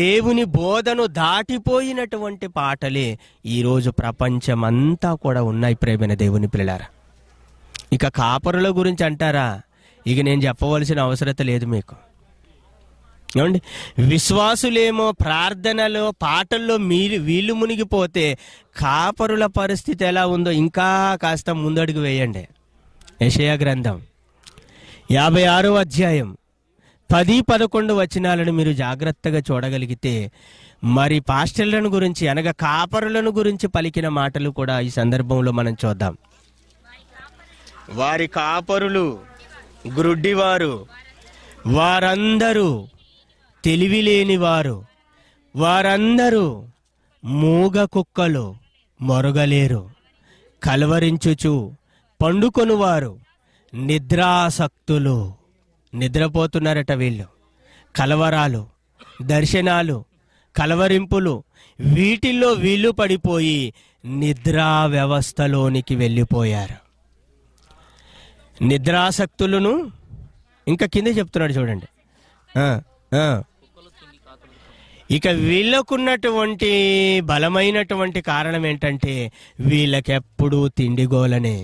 దేవుని బోధను దాటిపోయినటువంటి పాటలే ఈరోజు ప్రపంచమంతా కూడా ఉన్నాయి ప్రేమైన దేవుని పిల్లలారా ఇక కాపరుల గురించి అంటారా ఇక నేను చెప్పవలసిన అవసరత లేదు మీకు ఏమండి విశ్వాసులేమో ప్రార్థనలో పాటల్లో మీరు వీళ్ళు మునిగిపోతే కాపరుల పరిస్థితి ఎలా ఉందో ఇంకా కాస్త ముందడుగు వేయండి యశయ గ్రంథం యాభై ఆరో అధ్యాయం పది పదకొండు వచనాలను మీరు జాగ్రత్తగా చూడగలిగితే మరి పాస్టర్లను గురించి అనగా కాపరులను గురించి పలికిన మాటలు కూడా ఈ సందర్భంలో మనం చూద్దాం వారి కాపరులు గ్రుడ్డివారు వారందరూ వారు వారందరూ మూగ కుక్కలు మొరగలేరు కలవరించుచు పండుకొనువారు నిద్రాసక్తులు నిద్రపోతున్నారట వీళ్ళు కలవరాలు దర్శనాలు కలవరింపులు వీటిల్లో వీళ్ళు పడిపోయి నిద్రా వ్యవస్థలోనికి వెళ్ళిపోయారు నిద్రాసక్తులను ఇంకా కింద చెప్తున్నాడు చూడండి ఇక వీళ్ళకున్నటువంటి బలమైనటువంటి కారణం ఏంటంటే వీళ్ళకెప్పుడు తిండిగోలనే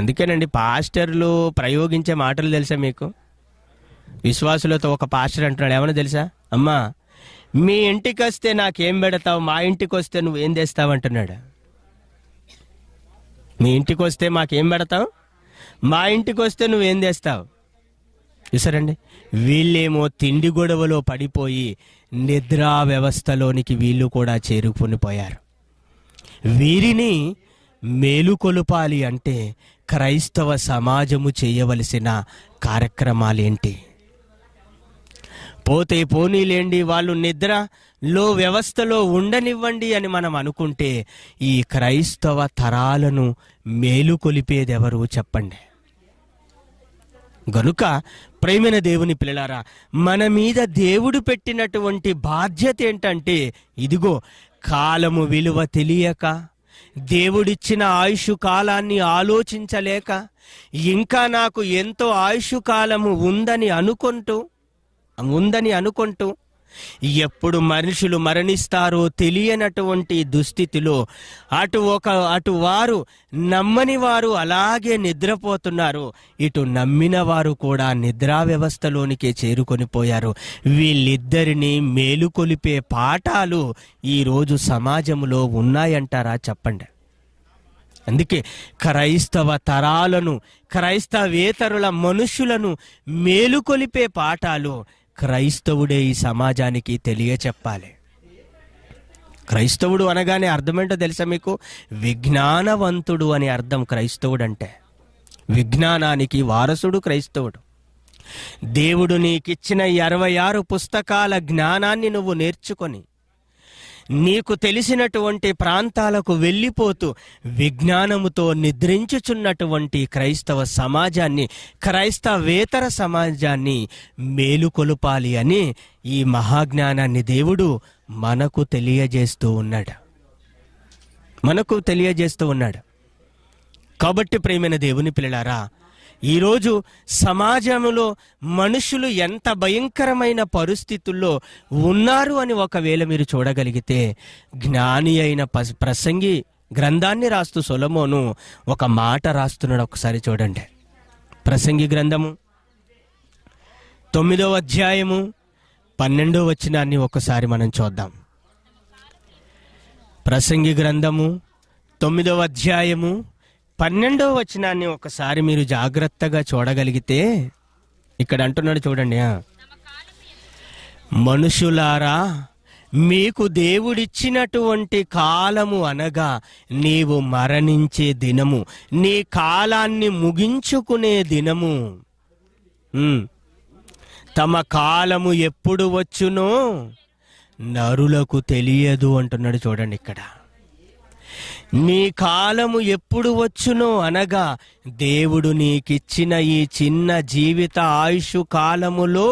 అందుకేనండి పాస్టర్లు ప్రయోగించే మాటలు తెలుసా మీకు విశ్వాసులతో ఒక పాస్టర్ అంటున్నాడు ఏమన్నా తెలుసా అమ్మా మీ ఇంటికి వస్తే నాకేం పెడతావు మా ఇంటికి వస్తే నువ్వేం తెస్తావు అంటున్నాడు మీ ఇంటికి వస్తే మాకేం పెడతావు మా ఇంటికి వస్తే నువ్వేం చేస్తావు చూసారండి వీళ్ళేమో తిండి గొడవలో పడిపోయి నిద్రా వ్యవస్థలోనికి వీళ్ళు కూడా చేరుకునిపోయారు వీరిని మేలుకొలుపాలి అంటే క్రైస్తవ సమాజము చేయవలసిన కార్యక్రమాలేంటి పోతే పోనీలేండి వాళ్ళు నిద్రలో వ్యవస్థలో ఉండనివ్వండి అని మనం అనుకుంటే ఈ క్రైస్తవ తరాలను మేలుకొలిపేదెవరు చెప్పండి గనుక ప్రేమైన దేవుని పిల్లలారా మన మీద దేవుడు పెట్టినటువంటి బాధ్యత ఏంటంటే ఇదిగో కాలము విలువ తెలియక దేవుడిచ్చిన ఆయుష్ కాలాన్ని ఆలోచించలేక ఇంకా నాకు ఎంతో ఆయుష్ కాలము ఉందని అనుకుంటూ ఉందని అనుకుంటూ ఎప్పుడు మనుషులు మరణిస్తారో తెలియనటువంటి దుస్థితిలో అటు ఒక అటు వారు నమ్మని వారు అలాగే నిద్రపోతున్నారు ఇటు నమ్మిన వారు కూడా నిద్రా వ్యవస్థలోనికి చేరుకొని పోయారు వీళ్ళిద్దరిని మేలుకొలిపే పాఠాలు ఈరోజు సమాజంలో ఉన్నాయంటారా చెప్పండి అందుకే క్రైస్తవ తరాలను క్రైస్తవేతరుల మనుషులను మేలుకొలిపే పాఠాలు క్రైస్తవుడే ఈ సమాజానికి తెలియచెప్పాలి క్రైస్తవుడు అనగానే అర్థమేంటో తెలుసా మీకు విజ్ఞానవంతుడు అని అర్థం క్రైస్తవుడు అంటే విజ్ఞానానికి వారసుడు క్రైస్తవుడు దేవుడు నీకిచ్చిన ఇరవై అరవై ఆరు పుస్తకాల జ్ఞానాన్ని నువ్వు నేర్చుకొని నీకు తెలిసినటువంటి ప్రాంతాలకు వెళ్ళిపోతూ విజ్ఞానముతో నిద్రించుచున్నటువంటి క్రైస్తవ సమాజాన్ని క్రైస్తవేతర సమాజాన్ని మేలుకొలుపాలి అని ఈ మహాజ్ఞానాన్ని దేవుడు మనకు తెలియజేస్తూ ఉన్నాడు మనకు తెలియజేస్తూ ఉన్నాడు కాబట్టి ప్రేమైన దేవుని పిల్లలారా ఈరోజు సమాజంలో మనుషులు ఎంత భయంకరమైన పరిస్థితుల్లో ఉన్నారు అని ఒకవేళ మీరు చూడగలిగితే జ్ఞాని అయిన ప్రసంగి గ్రంథాన్ని రాస్తూ సొలమోను ఒక మాట రాస్తున్నాడు ఒకసారి చూడండి ప్రసంగి గ్రంథము తొమ్మిదవ అధ్యాయము పన్నెండో వచనాన్ని ఒకసారి మనం చూద్దాం ప్రసంగి గ్రంథము తొమ్మిదవ అధ్యాయము పన్నెండో వచనాన్ని ఒకసారి మీరు జాగ్రత్తగా చూడగలిగితే ఇక్కడ అంటున్నాడు చూడండి మనుషులారా మీకు దేవుడిచ్చినటువంటి కాలము అనగా నీవు మరణించే దినము నీ కాలాన్ని ముగించుకునే దినము తమ కాలము ఎప్పుడు వచ్చునో నరులకు తెలియదు అంటున్నాడు చూడండి ఇక్కడ నీ కాలము ఎప్పుడు వచ్చునో అనగా దేవుడు నీకిచ్చిన ఈ చిన్న జీవిత ఆయుష్ కాలములో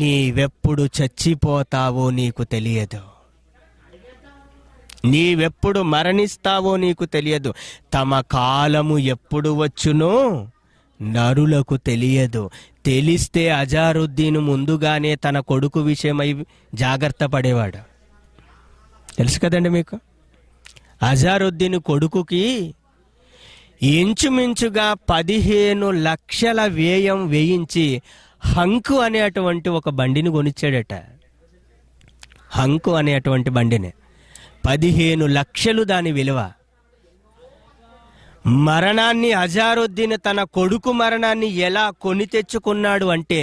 నీవెప్పుడు చచ్చిపోతావో నీకు తెలియదు నీవెప్పుడు మరణిస్తావో నీకు తెలియదు తమ కాలము ఎప్పుడు వచ్చునో నరులకు తెలియదు తెలిస్తే అజారుద్దీన్ ముందుగానే తన కొడుకు విషయమై జాగ్రత్త పడేవాడు తెలుసు కదండి మీకు అజారుద్దీన్ కొడుకుకి ఇంచుమించుగా పదిహేను లక్షల వ్యయం వేయించి హంకు అనేటువంటి ఒక బండిని కొనిచ్చాడట హంకు అనేటువంటి బండిని పదిహేను లక్షలు దాని విలువ మరణాన్ని అజారుద్దీన్ తన కొడుకు మరణాన్ని ఎలా కొని తెచ్చుకున్నాడు అంటే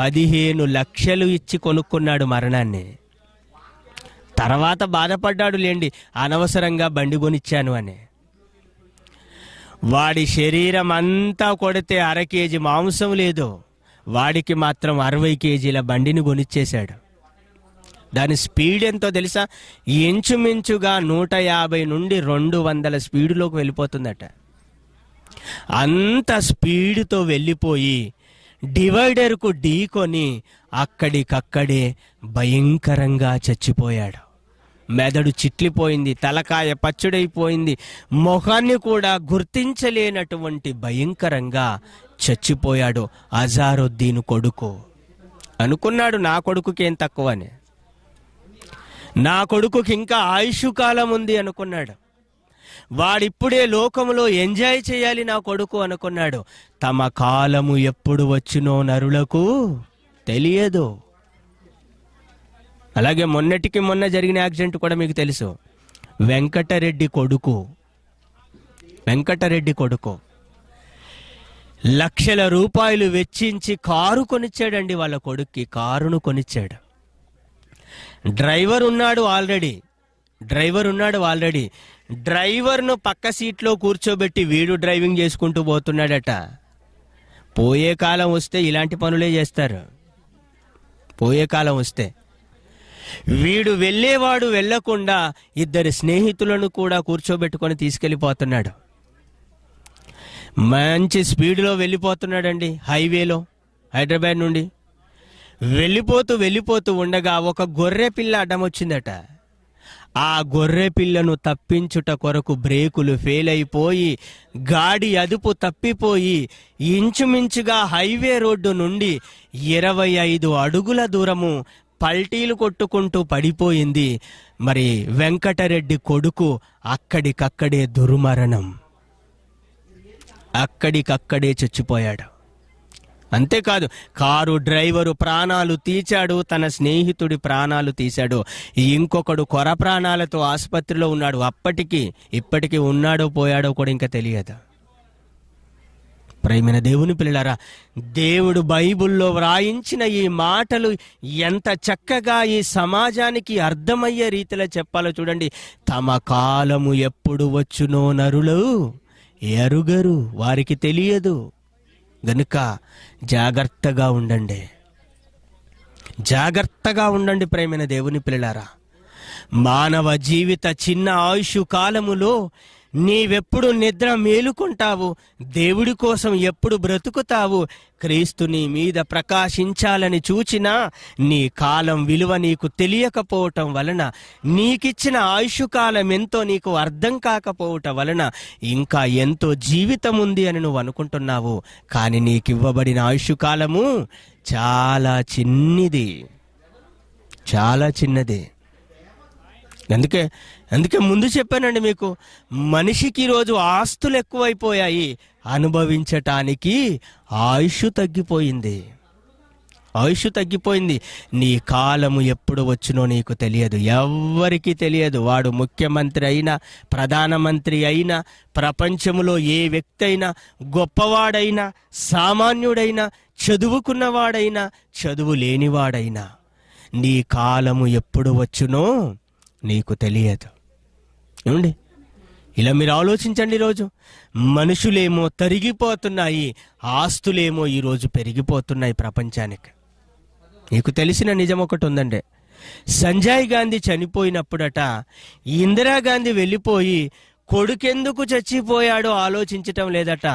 పదిహేను లక్షలు ఇచ్చి కొనుక్కున్నాడు మరణాన్ని తర్వాత బాధపడ్డాడు లేండి అనవసరంగా బండి కొనిచ్చాను అని వాడి శరీరం అంతా కొడితే అర కేజీ మాంసం లేదు వాడికి మాత్రం అరవై కేజీల బండిని కొనిచ్చేశాడు దాని స్పీడ్ ఎంతో తెలుసా ఇంచుమించుగా నూట యాభై నుండి రెండు వందల స్పీడ్లోకి వెళ్ళిపోతుందట అంత స్పీడ్తో వెళ్ళిపోయి డివైడర్కు ఢీకొని అక్కడికక్కడే భయంకరంగా చచ్చిపోయాడు మెదడు చిట్లిపోయింది తలకాయ పచ్చడైపోయింది మొహాన్ని కూడా గుర్తించలేనటువంటి భయంకరంగా చచ్చిపోయాడు అజారుద్దీన్ కొడుకు అనుకున్నాడు నా కొడుకుకేం తక్కువ అని నా కొడుకుకి ఇంకా ఆయుష్ కాలం ఉంది అనుకున్నాడు వాడిప్పుడే లోకములో ఎంజాయ్ చేయాలి నా కొడుకు అనుకున్నాడు తమ కాలము ఎప్పుడు వచ్చినో నరులకు తెలియదు అలాగే మొన్నటికి మొన్న జరిగిన యాక్సిడెంట్ కూడా మీకు తెలుసు వెంకటరెడ్డి కొడుకు వెంకటరెడ్డి కొడుకు లక్షల రూపాయలు వెచ్చించి కారు కొనిచ్చాడండి వాళ్ళ కొడుక్కి కారును కొనిచ్చాడు డ్రైవర్ ఉన్నాడు ఆల్రెడీ డ్రైవర్ ఉన్నాడు ఆల్రెడీ డ్రైవర్ను పక్క సీట్లో కూర్చోబెట్టి వీడు డ్రైవింగ్ చేసుకుంటూ పోతున్నాడట పోయే కాలం వస్తే ఇలాంటి పనులే చేస్తారు పోయే కాలం వస్తే వీడు వెళ్ళేవాడు వెళ్ళకుండా ఇద్దరు స్నేహితులను కూడా కూర్చోబెట్టుకొని తీసుకెళ్ళిపోతున్నాడు మంచి స్పీడ్లో వెళ్ళిపోతున్నాడండి హైవేలో హైదరాబాద్ నుండి వెళ్ళిపోతూ వెళ్ళిపోతూ ఉండగా ఒక గొర్రె పిల్ల అడ్డం వచ్చిందట ఆ గొర్రె పిల్లను తప్పించుట కొరకు బ్రేకులు ఫెయిల్ అయిపోయి గాడి అదుపు తప్పిపోయి ఇంచుమించుగా హైవే రోడ్డు నుండి ఇరవై ఐదు అడుగుల దూరము పల్టీలు కొట్టుకుంటూ పడిపోయింది మరి వెంకటరెడ్డి కొడుకు అక్కడికక్కడే దుర్మరణం అక్కడికక్కడే చచ్చిపోయాడు అంతేకాదు కారు డ్రైవరు ప్రాణాలు తీచాడు తన స్నేహితుడి ప్రాణాలు తీశాడు ఇంకొకడు కొర ప్రాణాలతో ఆసుపత్రిలో ఉన్నాడు అప్పటికి ఇప్పటికీ ఉన్నాడో పోయాడో కూడా ఇంకా తెలియదు ప్రేమైన దేవుని పిల్లలారా దేవుడు బైబుల్లో వ్రాయించిన ఈ మాటలు ఎంత చక్కగా ఈ సమాజానికి అర్థమయ్యే రీతిలో చెప్పాలో చూడండి తమ కాలము ఎప్పుడు వచ్చునో నరులు ఎరుగరు వారికి తెలియదు గనుక జాగ్రత్తగా ఉండండి జాగ్రత్తగా ఉండండి ప్రేమైన దేవుని పిల్లలారా మానవ జీవిత చిన్న ఆయుషు కాలములో నీవెప్పుడు నిద్ర మేలుకుంటావు దేవుడి కోసం ఎప్పుడు బ్రతుకుతావు క్రీస్తు నీ మీద ప్రకాశించాలని చూచినా నీ కాలం విలువ నీకు తెలియకపోవటం వలన నీకిచ్చిన ఆయుష్కాలం ఎంతో నీకు అర్థం కాకపోవటం వలన ఇంకా ఎంతో జీవితం ఉంది అని నువ్వు అనుకుంటున్నావు కానీ నీకు ఇవ్వబడిన ఆయుష్కాలము చాలా చిన్నది చాలా చిన్నది అందుకే అందుకే ముందు చెప్పానండి మీకు మనిషికి ఈరోజు ఆస్తులు ఎక్కువైపోయాయి అనుభవించటానికి ఆయుష్ తగ్గిపోయింది ఆయుష్ తగ్గిపోయింది నీ కాలము ఎప్పుడు వచ్చినో నీకు తెలియదు ఎవ్వరికీ తెలియదు వాడు ముఖ్యమంత్రి అయినా ప్రధానమంత్రి అయినా ప్రపంచంలో ఏ వ్యక్తి అయినా గొప్పవాడైనా సామాన్యుడైనా చదువుకున్నవాడైనా చదువు లేనివాడైనా నీ కాలము ఎప్పుడు వచ్చునో నీకు తెలియదు ఏమండి ఇలా మీరు ఆలోచించండి ఈరోజు మనుషులేమో తరిగిపోతున్నాయి ఆస్తులేమో ఈరోజు పెరిగిపోతున్నాయి ప్రపంచానికి నీకు తెలిసిన నిజం ఒకటి ఉందండి సంజయ్ గాంధీ చనిపోయినప్పుడట ఇందిరాగాంధీ వెళ్ళిపోయి కొడుకెందుకు చచ్చిపోయాడో ఆలోచించటం లేదట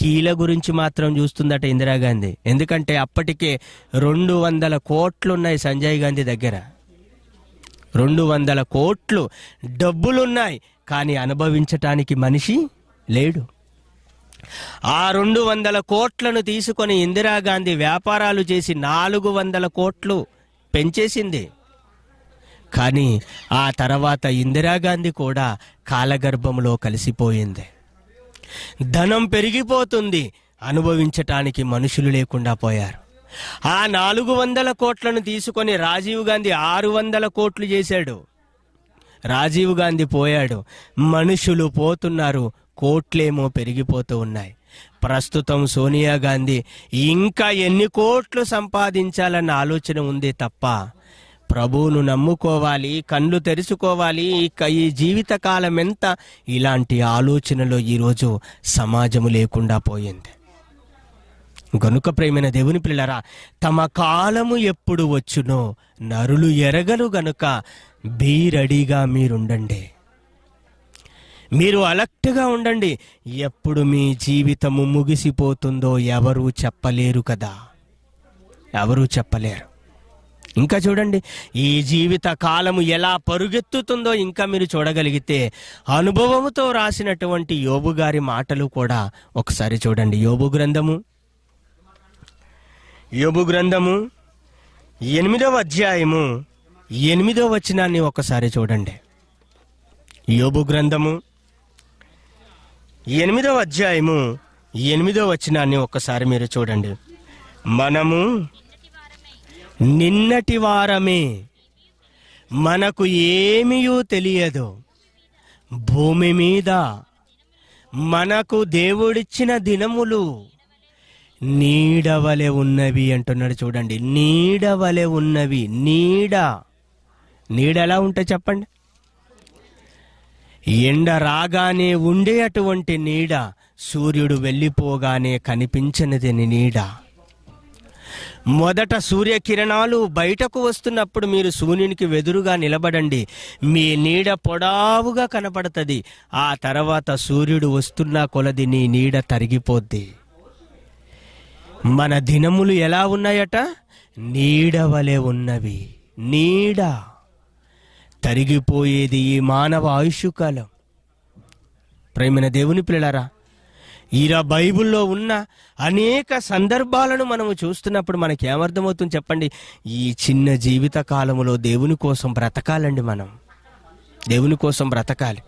కీల గురించి మాత్రం చూస్తుందట ఇందిరాగాంధీ ఎందుకంటే అప్పటికే రెండు వందల కోట్లున్నాయి సంజయ్ గాంధీ దగ్గర రెండు వందల కోట్లు డబ్బులున్నాయి కానీ అనుభవించటానికి మనిషి లేడు ఆ రెండు వందల కోట్లను తీసుకొని ఇందిరాగాంధీ వ్యాపారాలు చేసి నాలుగు వందల కోట్లు పెంచేసింది కానీ ఆ తర్వాత ఇందిరాగాంధీ కూడా కాలగర్భంలో కలిసిపోయింది ధనం పెరిగిపోతుంది అనుభవించటానికి మనుషులు లేకుండా పోయారు ఆ నాలుగు వందల కోట్లను తీసుకొని రాజీవ్ గాంధీ ఆరు వందల కోట్లు చేశాడు రాజీవ్ గాంధీ పోయాడు మనుషులు పోతున్నారు కోట్లేమో పెరిగిపోతూ ఉన్నాయి ప్రస్తుతం సోనియా గాంధీ ఇంకా ఎన్ని కోట్లు సంపాదించాలన్న ఆలోచన ఉంది తప్ప ప్రభువును నమ్ముకోవాలి కళ్ళు తెరుచుకోవాలి ఇక ఈ జీవితకాలం ఎంత ఇలాంటి ఆలోచనలో ఈరోజు సమాజము లేకుండా పోయింది గనుక ప్రేమైన దేవుని పిల్లరా తమ కాలము ఎప్పుడు వచ్చునో నరులు ఎరగలు గనుక బీరడిగా మీరుండండి మీరు అలర్ట్గా ఉండండి ఎప్పుడు మీ జీవితము ముగిసిపోతుందో ఎవరూ చెప్పలేరు కదా ఎవరూ చెప్పలేరు ఇంకా చూడండి ఈ జీవిత కాలము ఎలా పరుగెత్తుతుందో ఇంకా మీరు చూడగలిగితే అనుభవముతో రాసినటువంటి యోబు గారి మాటలు కూడా ఒకసారి చూడండి యోబు గ్రంథము యోబు గ్రంథము ఎనిమిదవ అధ్యాయము ఎనిమిదవ వచనాన్ని ఒక్కసారి చూడండి యోబు గ్రంథము ఎనిమిదవ అధ్యాయము ఎనిమిదవ వచనాన్ని ఒక్కసారి మీరు చూడండి మనము నిన్నటి వారమే మనకు ఏమీయూ తెలియదు భూమి మీద మనకు దేవుడిచ్చిన దినములు నీడవలే ఉన్నవి అంటున్నాడు చూడండి నీడవలె ఉన్నవి నీడ నీడ ఎలా ఉంటే చెప్పండి ఎండ రాగానే ఉండే అటువంటి నీడ సూర్యుడు వెళ్ళిపోగానే కనిపించినది నీడ మొదట సూర్యకిరణాలు బయటకు వస్తున్నప్పుడు మీరు సూర్యునికి వెదురుగా నిలబడండి మీ నీడ పొడావుగా కనపడుతుంది ఆ తర్వాత సూర్యుడు వస్తున్న కొలది నీ నీడ తరిగిపోద్ది మన దినములు ఎలా ఉన్నాయట నీడవలే ఉన్నవి నీడ తరిగిపోయేది ఈ మానవ ఆయుష్కాలం ప్రేమైన దేవుని పిల్లలారా ఈరా బైబుల్లో ఉన్న అనేక సందర్భాలను మనము చూస్తున్నప్పుడు మనకి ఏమర్థమవుతుంది చెప్పండి ఈ చిన్న జీవిత కాలంలో దేవుని కోసం బ్రతకాలండి మనం దేవుని కోసం బ్రతకాలి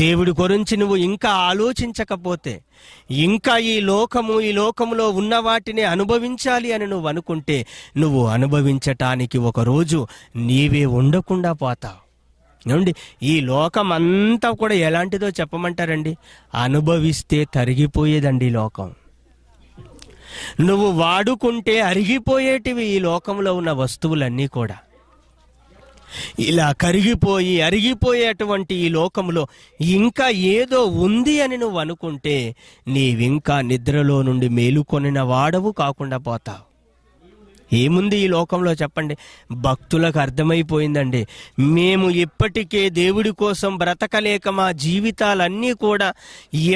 దేవుడి గురించి నువ్వు ఇంకా ఆలోచించకపోతే ఇంకా ఈ లోకము ఈ లోకములో ఉన్న వాటిని అనుభవించాలి అని నువ్వు అనుకుంటే నువ్వు అనుభవించటానికి ఒకరోజు నీవే ఉండకుండా పోతావు ఏమండి ఈ లోకం అంతా కూడా ఎలాంటిదో చెప్పమంటారండి అనుభవిస్తే తరిగిపోయేదండి ఈ లోకం నువ్వు వాడుకుంటే అరిగిపోయేటివి ఈ లోకంలో ఉన్న వస్తువులన్నీ కూడా ఇలా కరిగిపోయి అరిగిపోయేటువంటి ఈ లోకంలో ఇంకా ఏదో ఉంది అని నువ్వు అనుకుంటే నీవింకా నిద్రలో నుండి మేలుకొనిన వాడవు కాకుండా పోతావు ఏముంది ఈ లోకంలో చెప్పండి భక్తులకు అర్థమైపోయిందండి మేము ఇప్పటికే దేవుడి కోసం బ్రతకలేక మా జీవితాలన్నీ కూడా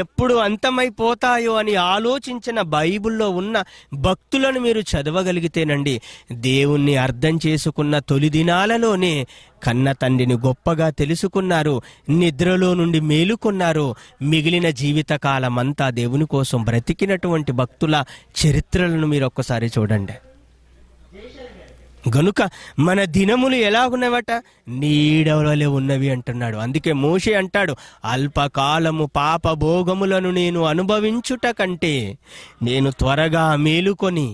ఎప్పుడు అంతమైపోతాయో అని ఆలోచించిన బైబిల్లో ఉన్న భక్తులను మీరు చదవగలిగితేనండి దేవుణ్ణి అర్థం చేసుకున్న తొలి దినాలలోనే కన్న తండ్రిని గొప్పగా తెలుసుకున్నారు నిద్రలో నుండి మేలుకున్నారు మిగిలిన జీవిత కాలమంతా దేవుని కోసం బ్రతికినటువంటి భక్తుల చరిత్రలను మీరు ఒక్కసారి చూడండి గనుక మన దినములు ఎలా ఉన్నవట నీడవలే ఉన్నవి అంటున్నాడు అందుకే మోషే అంటాడు అల్పకాలము పాప భోగములను నేను అనుభవించుట కంటే నేను త్వరగా మేలుకొని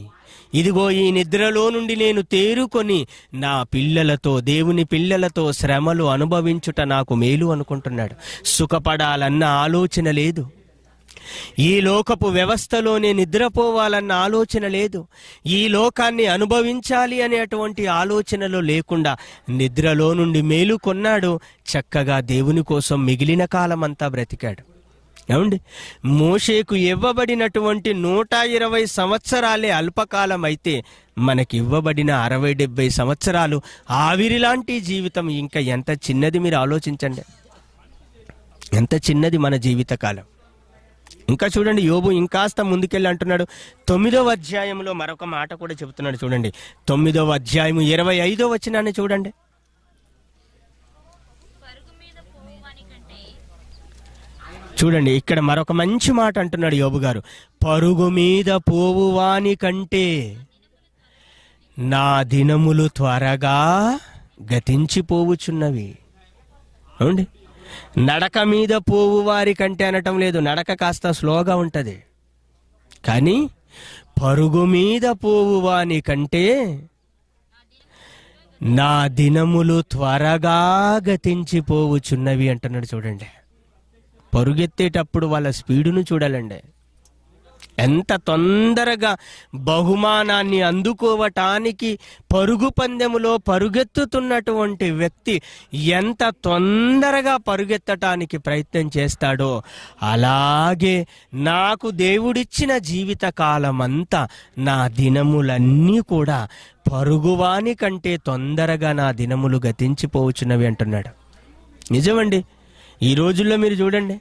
ఇదిగో ఈ నిద్రలో నుండి నేను తేరుకొని నా పిల్లలతో దేవుని పిల్లలతో శ్రమలు అనుభవించుట నాకు మేలు అనుకుంటున్నాడు సుఖపడాలన్న ఆలోచన లేదు ఈ లోకపు వ్యవస్థలోనే నిద్రపోవాలన్న ఆలోచన లేదు ఈ లోకాన్ని అనుభవించాలి అనేటువంటి ఆలోచనలో లేకుండా నిద్రలో నుండి మేలు కొన్నాడు చక్కగా దేవుని కోసం మిగిలిన కాలమంతా బ్రతికాడు ఏమండి మోషేకు ఇవ్వబడినటువంటి నూట ఇరవై సంవత్సరాలే అల్పకాలం అయితే మనకి ఇవ్వబడిన అరవై డెబ్బై సంవత్సరాలు ఆవిరిలాంటి జీవితం ఇంకా ఎంత చిన్నది మీరు ఆలోచించండి ఎంత చిన్నది మన జీవితకాలం ఇంకా చూడండి యోబు ఇంకాస్త ముందుకెళ్ళి అంటున్నాడు తొమ్మిదవ అధ్యాయంలో మరొక మాట కూడా చెబుతున్నాడు చూడండి తొమ్మిదవ అధ్యాయం ఇరవై ఐదో వచ్చినాన్ని చూడండి చూడండి ఇక్కడ మరొక మంచి మాట అంటున్నాడు యోబు గారు పరుగు మీద పోవు వాని కంటే నా దినములు త్వరగా గతించిపోవుచున్నవి అవునండి నడక మీద పోవు వారి కంటే అనటం లేదు నడక కాస్త స్లోగా ఉంటుంది కానీ పరుగు మీద పోవు వాని కంటే నా దినములు త్వరగా గతించిపోవుచున్నవి అంటున్నాడు చూడండి పరుగెత్తేటప్పుడు వాళ్ళ స్పీడును చూడాలండి ఎంత తొందరగా బహుమానాన్ని అందుకోవటానికి పరుగు పందెములో పరుగెత్తుతున్నటువంటి వ్యక్తి ఎంత తొందరగా పరుగెత్తటానికి ప్రయత్నం చేస్తాడో అలాగే నాకు దేవుడిచ్చిన జీవిత కాలమంతా నా దినములన్నీ కూడా పరుగువాని కంటే తొందరగా నా దినములు గతించిపోవచ్చునవి అంటున్నాడు నిజమండి ఈ రోజుల్లో మీరు చూడండి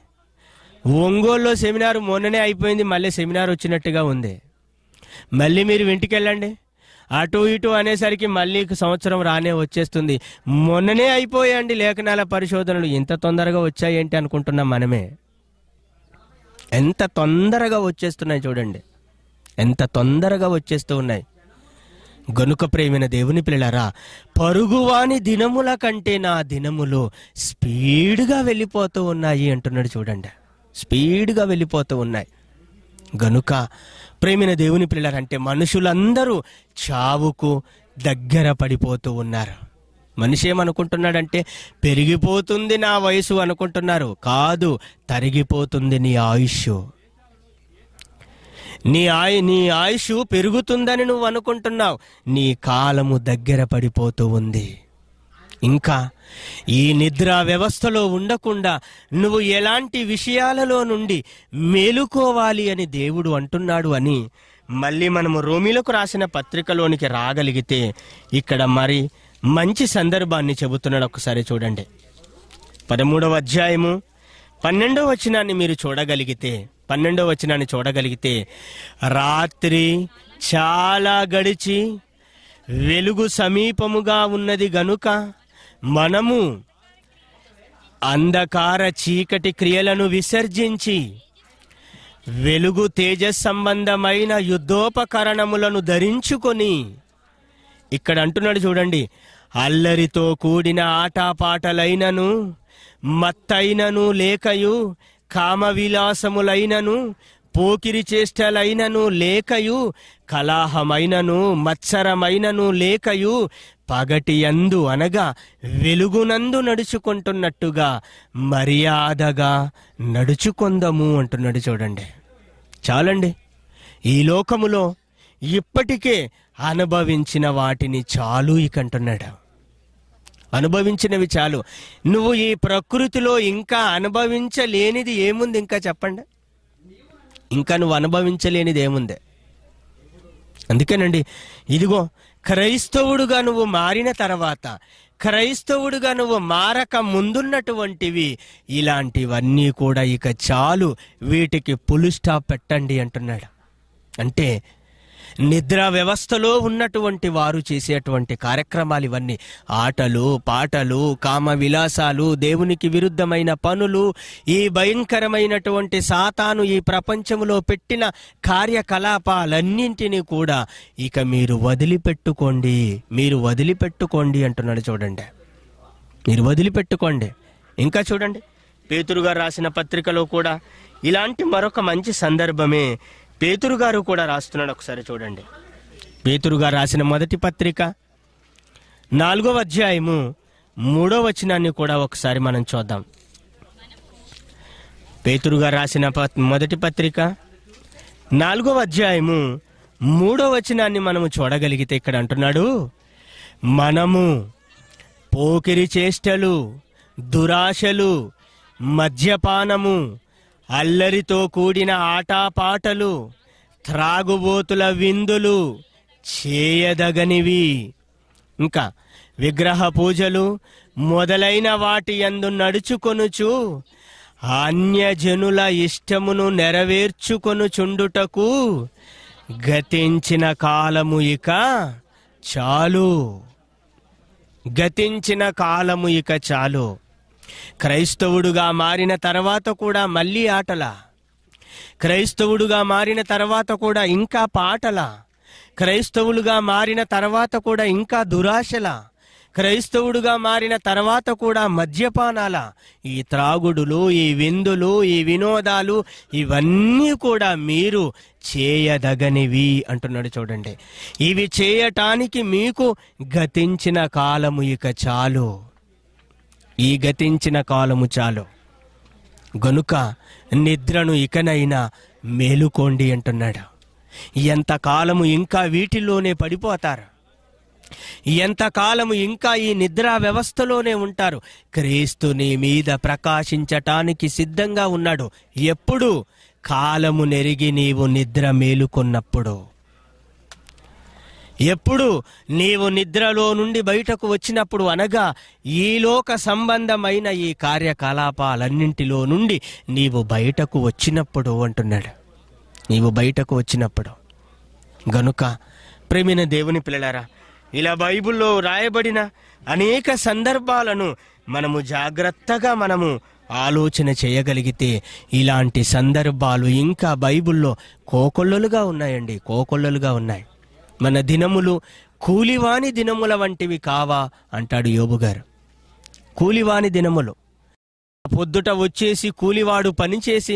ఒంగోలులో సెమినార్ మొన్ననే అయిపోయింది మళ్ళీ సెమినార్ వచ్చినట్టుగా ఉంది మళ్ళీ మీరు ఇంటికి వెళ్ళండి అటు ఇటు అనేసరికి మళ్ళీ సంవత్సరం రానే వచ్చేస్తుంది మొన్ననే అయిపోయాయండి లేఖనాల పరిశోధనలు ఇంత తొందరగా వచ్చాయేంటి అనుకుంటున్నాం మనమే ఎంత తొందరగా వచ్చేస్తున్నాయి చూడండి ఎంత తొందరగా వచ్చేస్తూ ఉన్నాయి గనుక ప్రేమిన దేవుని పిల్లరా పరుగువాని దినముల కంటే నా దినములు స్పీడ్గా వెళ్ళిపోతూ ఉన్నాయి అంటున్నాడు చూడండి స్పీడ్గా వెళ్ళిపోతూ ఉన్నాయి గనుక ప్రేమిన దేవుని పిల్లలంటే మనుషులందరూ చావుకు దగ్గర పడిపోతూ ఉన్నారు మనిషి ఏమనుకుంటున్నాడంటే పెరిగిపోతుంది నా వయసు అనుకుంటున్నారు కాదు తరిగిపోతుంది నీ ఆయుష్ నీ ఆయు నీ ఆయుష్ పెరుగుతుందని నువ్వు అనుకుంటున్నావు నీ కాలము దగ్గర పడిపోతూ ఉంది ఇంకా ఈ నిద్ర వ్యవస్థలో ఉండకుండా నువ్వు ఎలాంటి విషయాలలో నుండి మేలుకోవాలి అని దేవుడు అంటున్నాడు అని మళ్ళీ మనము రోమిలకు రాసిన పత్రికలోనికి రాగలిగితే ఇక్కడ మరి మంచి సందర్భాన్ని చెబుతున్నాడు ఒకసారి చూడండి పదమూడవ అధ్యాయము పన్నెండవ వచనాన్ని మీరు చూడగలిగితే పన్నెండవ వచనాన్ని చూడగలిగితే రాత్రి చాలా గడిచి వెలుగు సమీపముగా ఉన్నది గనుక మనము అంధకార చీకటి క్రియలను విసర్జించి వెలుగు తేజస్ సంబంధమైన యుద్ధోపకరణములను ధరించుకొని ఇక్కడ అంటున్నాడు చూడండి అల్లరితో కూడిన ఆటపాటలైనను మత్తైనను లేకయు కామవిలాసములైనను పోకిరి చేష్టలైనను లేకయు కలాహమైనను మత్సరమైనను లేకయు పగటియందు అనగా వెలుగునందు నడుచుకుంటున్నట్టుగా మర్యాదగా నడుచుకుందము అంటున్నాడు చూడండి చాలండి ఈ లోకములో ఇప్పటికే అనుభవించిన వాటిని చాలు ఇక అంటున్నాడు అనుభవించినవి చాలు నువ్వు ఈ ప్రకృతిలో ఇంకా అనుభవించలేనిది ఏముంది ఇంకా చెప్పండి ఇంకా నువ్వు అనుభవించలేనిది ఏముంది అందుకేనండి ఇదిగో క్రైస్తవుడుగా నువ్వు మారిన తర్వాత క్రైస్తవుడుగా నువ్వు మారక ముందున్నటువంటివి ఇలాంటివన్నీ కూడా ఇక చాలు వీటికి పులు స్టాప్ పెట్టండి అంటున్నాడు అంటే నిద్ర వ్యవస్థలో ఉన్నటువంటి వారు చేసేటువంటి కార్యక్రమాలు ఇవన్నీ ఆటలు పాటలు కామ విలాసాలు దేవునికి విరుద్ధమైన పనులు ఈ భయంకరమైనటువంటి సాతాను ఈ ప్రపంచంలో పెట్టిన కార్యకలాపాలన్నింటినీ కూడా ఇక మీరు వదిలిపెట్టుకోండి మీరు వదిలిపెట్టుకోండి అంటున్నాడు చూడండి మీరు వదిలిపెట్టుకోండి ఇంకా చూడండి పేతురుగా రాసిన పత్రికలో కూడా ఇలాంటి మరొక మంచి సందర్భమే పేతురు గారు కూడా రాస్తున్నాడు ఒకసారి చూడండి పేతురు గారు రాసిన మొదటి పత్రిక నాలుగవ అధ్యాయము మూడో వచనాన్ని కూడా ఒకసారి మనం చూద్దాం పేతురు గారు రాసిన మొదటి పత్రిక నాలుగవ అధ్యాయము మూడో వచనాన్ని మనము చూడగలిగితే ఇక్కడ అంటున్నాడు మనము పోకిరి చేష్టలు దురాశలు మద్యపానము అల్లరితో కూడిన ఆటాపాటలు త్రాగుబోతుల విందులు చేయదగనివి ఇంకా విగ్రహ పూజలు మొదలైన వాటి యందు నడుచుకొనుచు అన్యజనుల ఇష్టమును నెరవేర్చుకొనుచుండుటకు గతించిన కాలము ఇక చాలు గతించిన కాలము ఇక చాలు క్రైస్తవుడుగా మారిన తర్వాత కూడా మళ్ళీ ఆటలా క్రైస్తవుడుగా మారిన తర్వాత కూడా ఇంకా పాటలా క్రైస్తవులుగా మారిన తర్వాత కూడా ఇంకా దురాశల క్రైస్తవుడుగా మారిన తర్వాత కూడా మద్యపానాల ఈ త్రాగుడులు ఈ విందులు ఈ వినోదాలు ఇవన్నీ కూడా మీరు చేయదగనివి అంటున్నాడు చూడండి ఇవి చేయటానికి మీకు గతించిన కాలము ఇక చాలు ఈ గతించిన కాలము చాలు గనుక నిద్రను ఇకనైనా మేలుకోండి అంటున్నాడు ఎంతకాలము ఇంకా వీటిలోనే పడిపోతారు ఎంతకాలము ఇంకా ఈ నిద్రా వ్యవస్థలోనే ఉంటారు క్రీస్తుని మీద ప్రకాశించటానికి సిద్ధంగా ఉన్నాడు ఎప్పుడు కాలము నెరిగి నీవు నిద్ర మేలుకున్నప్పుడు ఎప్పుడు నీవు నిద్రలో నుండి బయటకు వచ్చినప్పుడు అనగా ఈ లోక సంబంధమైన ఈ కార్యకలాపాలన్నింటిలో నుండి నీవు బయటకు వచ్చినప్పుడు అంటున్నాడు నీవు బయటకు వచ్చినప్పుడు గనుక ప్రేమిన దేవుని పిల్లలారా ఇలా బైబిల్లో రాయబడిన అనేక సందర్భాలను మనము జాగ్రత్తగా మనము ఆలోచన చేయగలిగితే ఇలాంటి సందర్భాలు ఇంకా బైబిల్లో కోకొల్లలుగా ఉన్నాయండి కోకొల్లలుగా ఉన్నాయి మన దినములు కూలివాని దినముల వంటివి కావా అంటాడు యోబుగారు కూలివాణి కూలివాని దినములు పొద్దుట వచ్చేసి కూలివాడు పనిచేసి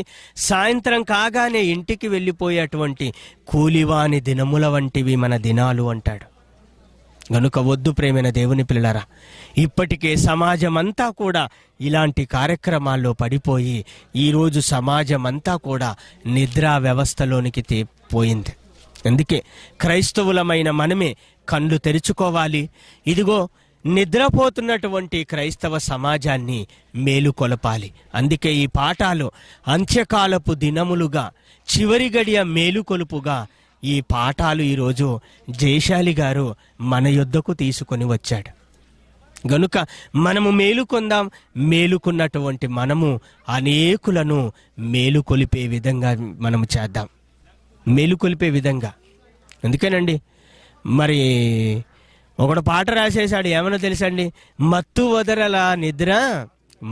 సాయంత్రం కాగానే ఇంటికి వెళ్ళిపోయేటువంటి కూలివాని దినముల వంటివి మన దినాలు అంటాడు గనుక వద్దు ప్రేమైన దేవుని పిల్లరా ఇప్పటికే సమాజం అంతా కూడా ఇలాంటి కార్యక్రమాల్లో పడిపోయి ఈరోజు సమాజం అంతా కూడా నిద్రా వ్యవస్థలోనికి పోయింది అందుకే క్రైస్తవులమైన మనమే కళ్ళు తెరుచుకోవాలి ఇదిగో నిద్రపోతున్నటువంటి క్రైస్తవ సమాజాన్ని మేలుకొలపాలి అందుకే ఈ పాఠాలు అంత్యకాలపు దినములుగా చివరి గడియ మేలుకొలుపుగా ఈ పాఠాలు ఈరోజు జయశాలి గారు మన యుద్ధకు తీసుకొని వచ్చాడు గనుక మనము మేలుకొందాం మేలుకున్నటువంటి మనము అనేకులను మేలుకొలిపే విధంగా మనము చేద్దాం మేలుకొలిపే విధంగా అందుకేనండి మరి ఒకడు పాట రాసేసాడు ఏమన్నా తెలుసండి మత్తు వదలరా నిద్ర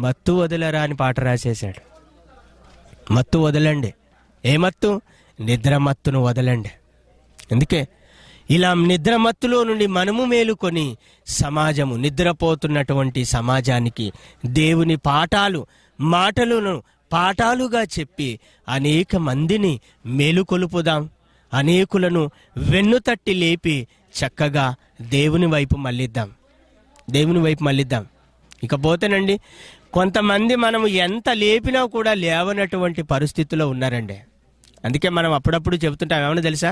మత్తు వదలరా అని పాట రాసేసాడు మత్తు వదలండి ఏ మత్తు నిద్ర మత్తును వదలండి అందుకే ఇలా నిద్ర మత్తులో నుండి మనము మేలుకొని సమాజము నిద్రపోతున్నటువంటి సమాజానికి దేవుని పాఠాలు మాటలను పాఠాలుగా చెప్పి అనేక మందిని మేలుకొలుపుదాం అనేకులను వెన్నుతట్టి లేపి చక్కగా దేవుని వైపు మళ్ళిద్దాం దేవుని వైపు మళ్ళిద్దాం ఇకపోతేనండి కొంతమంది మనం ఎంత లేపినా కూడా లేవనటువంటి పరిస్థితిలో ఉన్నారండి అందుకే మనం అప్పుడప్పుడు చెబుతుంటాం ఏమైనా తెలుసా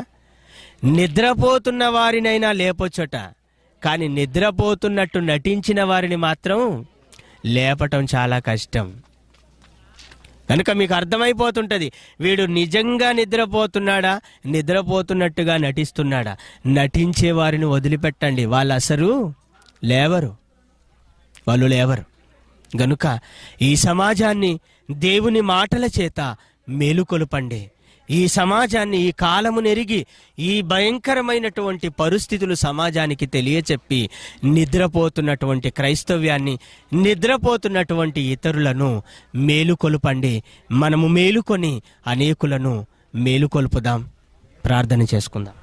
నిద్రపోతున్న వారినైనా లేపొచ్చట కానీ నిద్రపోతున్నట్టు నటించిన వారిని మాత్రం లేపటం చాలా కష్టం కనుక మీకు అర్థమైపోతుంటుంది వీడు నిజంగా నిద్రపోతున్నాడా నిద్రపోతున్నట్టుగా నటిస్తున్నాడా నటించే వారిని వదిలిపెట్టండి వాళ్ళు అసలు లేవరు వాళ్ళు లేవరు గనుక ఈ సమాజాన్ని దేవుని మాటల చేత మేలుకొలుపండి ఈ సమాజాన్ని ఈ కాలము నెరిగి ఈ భయంకరమైనటువంటి పరిస్థితులు సమాజానికి తెలియచెప్పి నిద్రపోతున్నటువంటి క్రైస్తవ్యాన్ని నిద్రపోతున్నటువంటి ఇతరులను మేలుకొలుపండి మనము మేలుకొని అనేకులను మేలుకొలుపుదాం ప్రార్థన చేసుకుందాం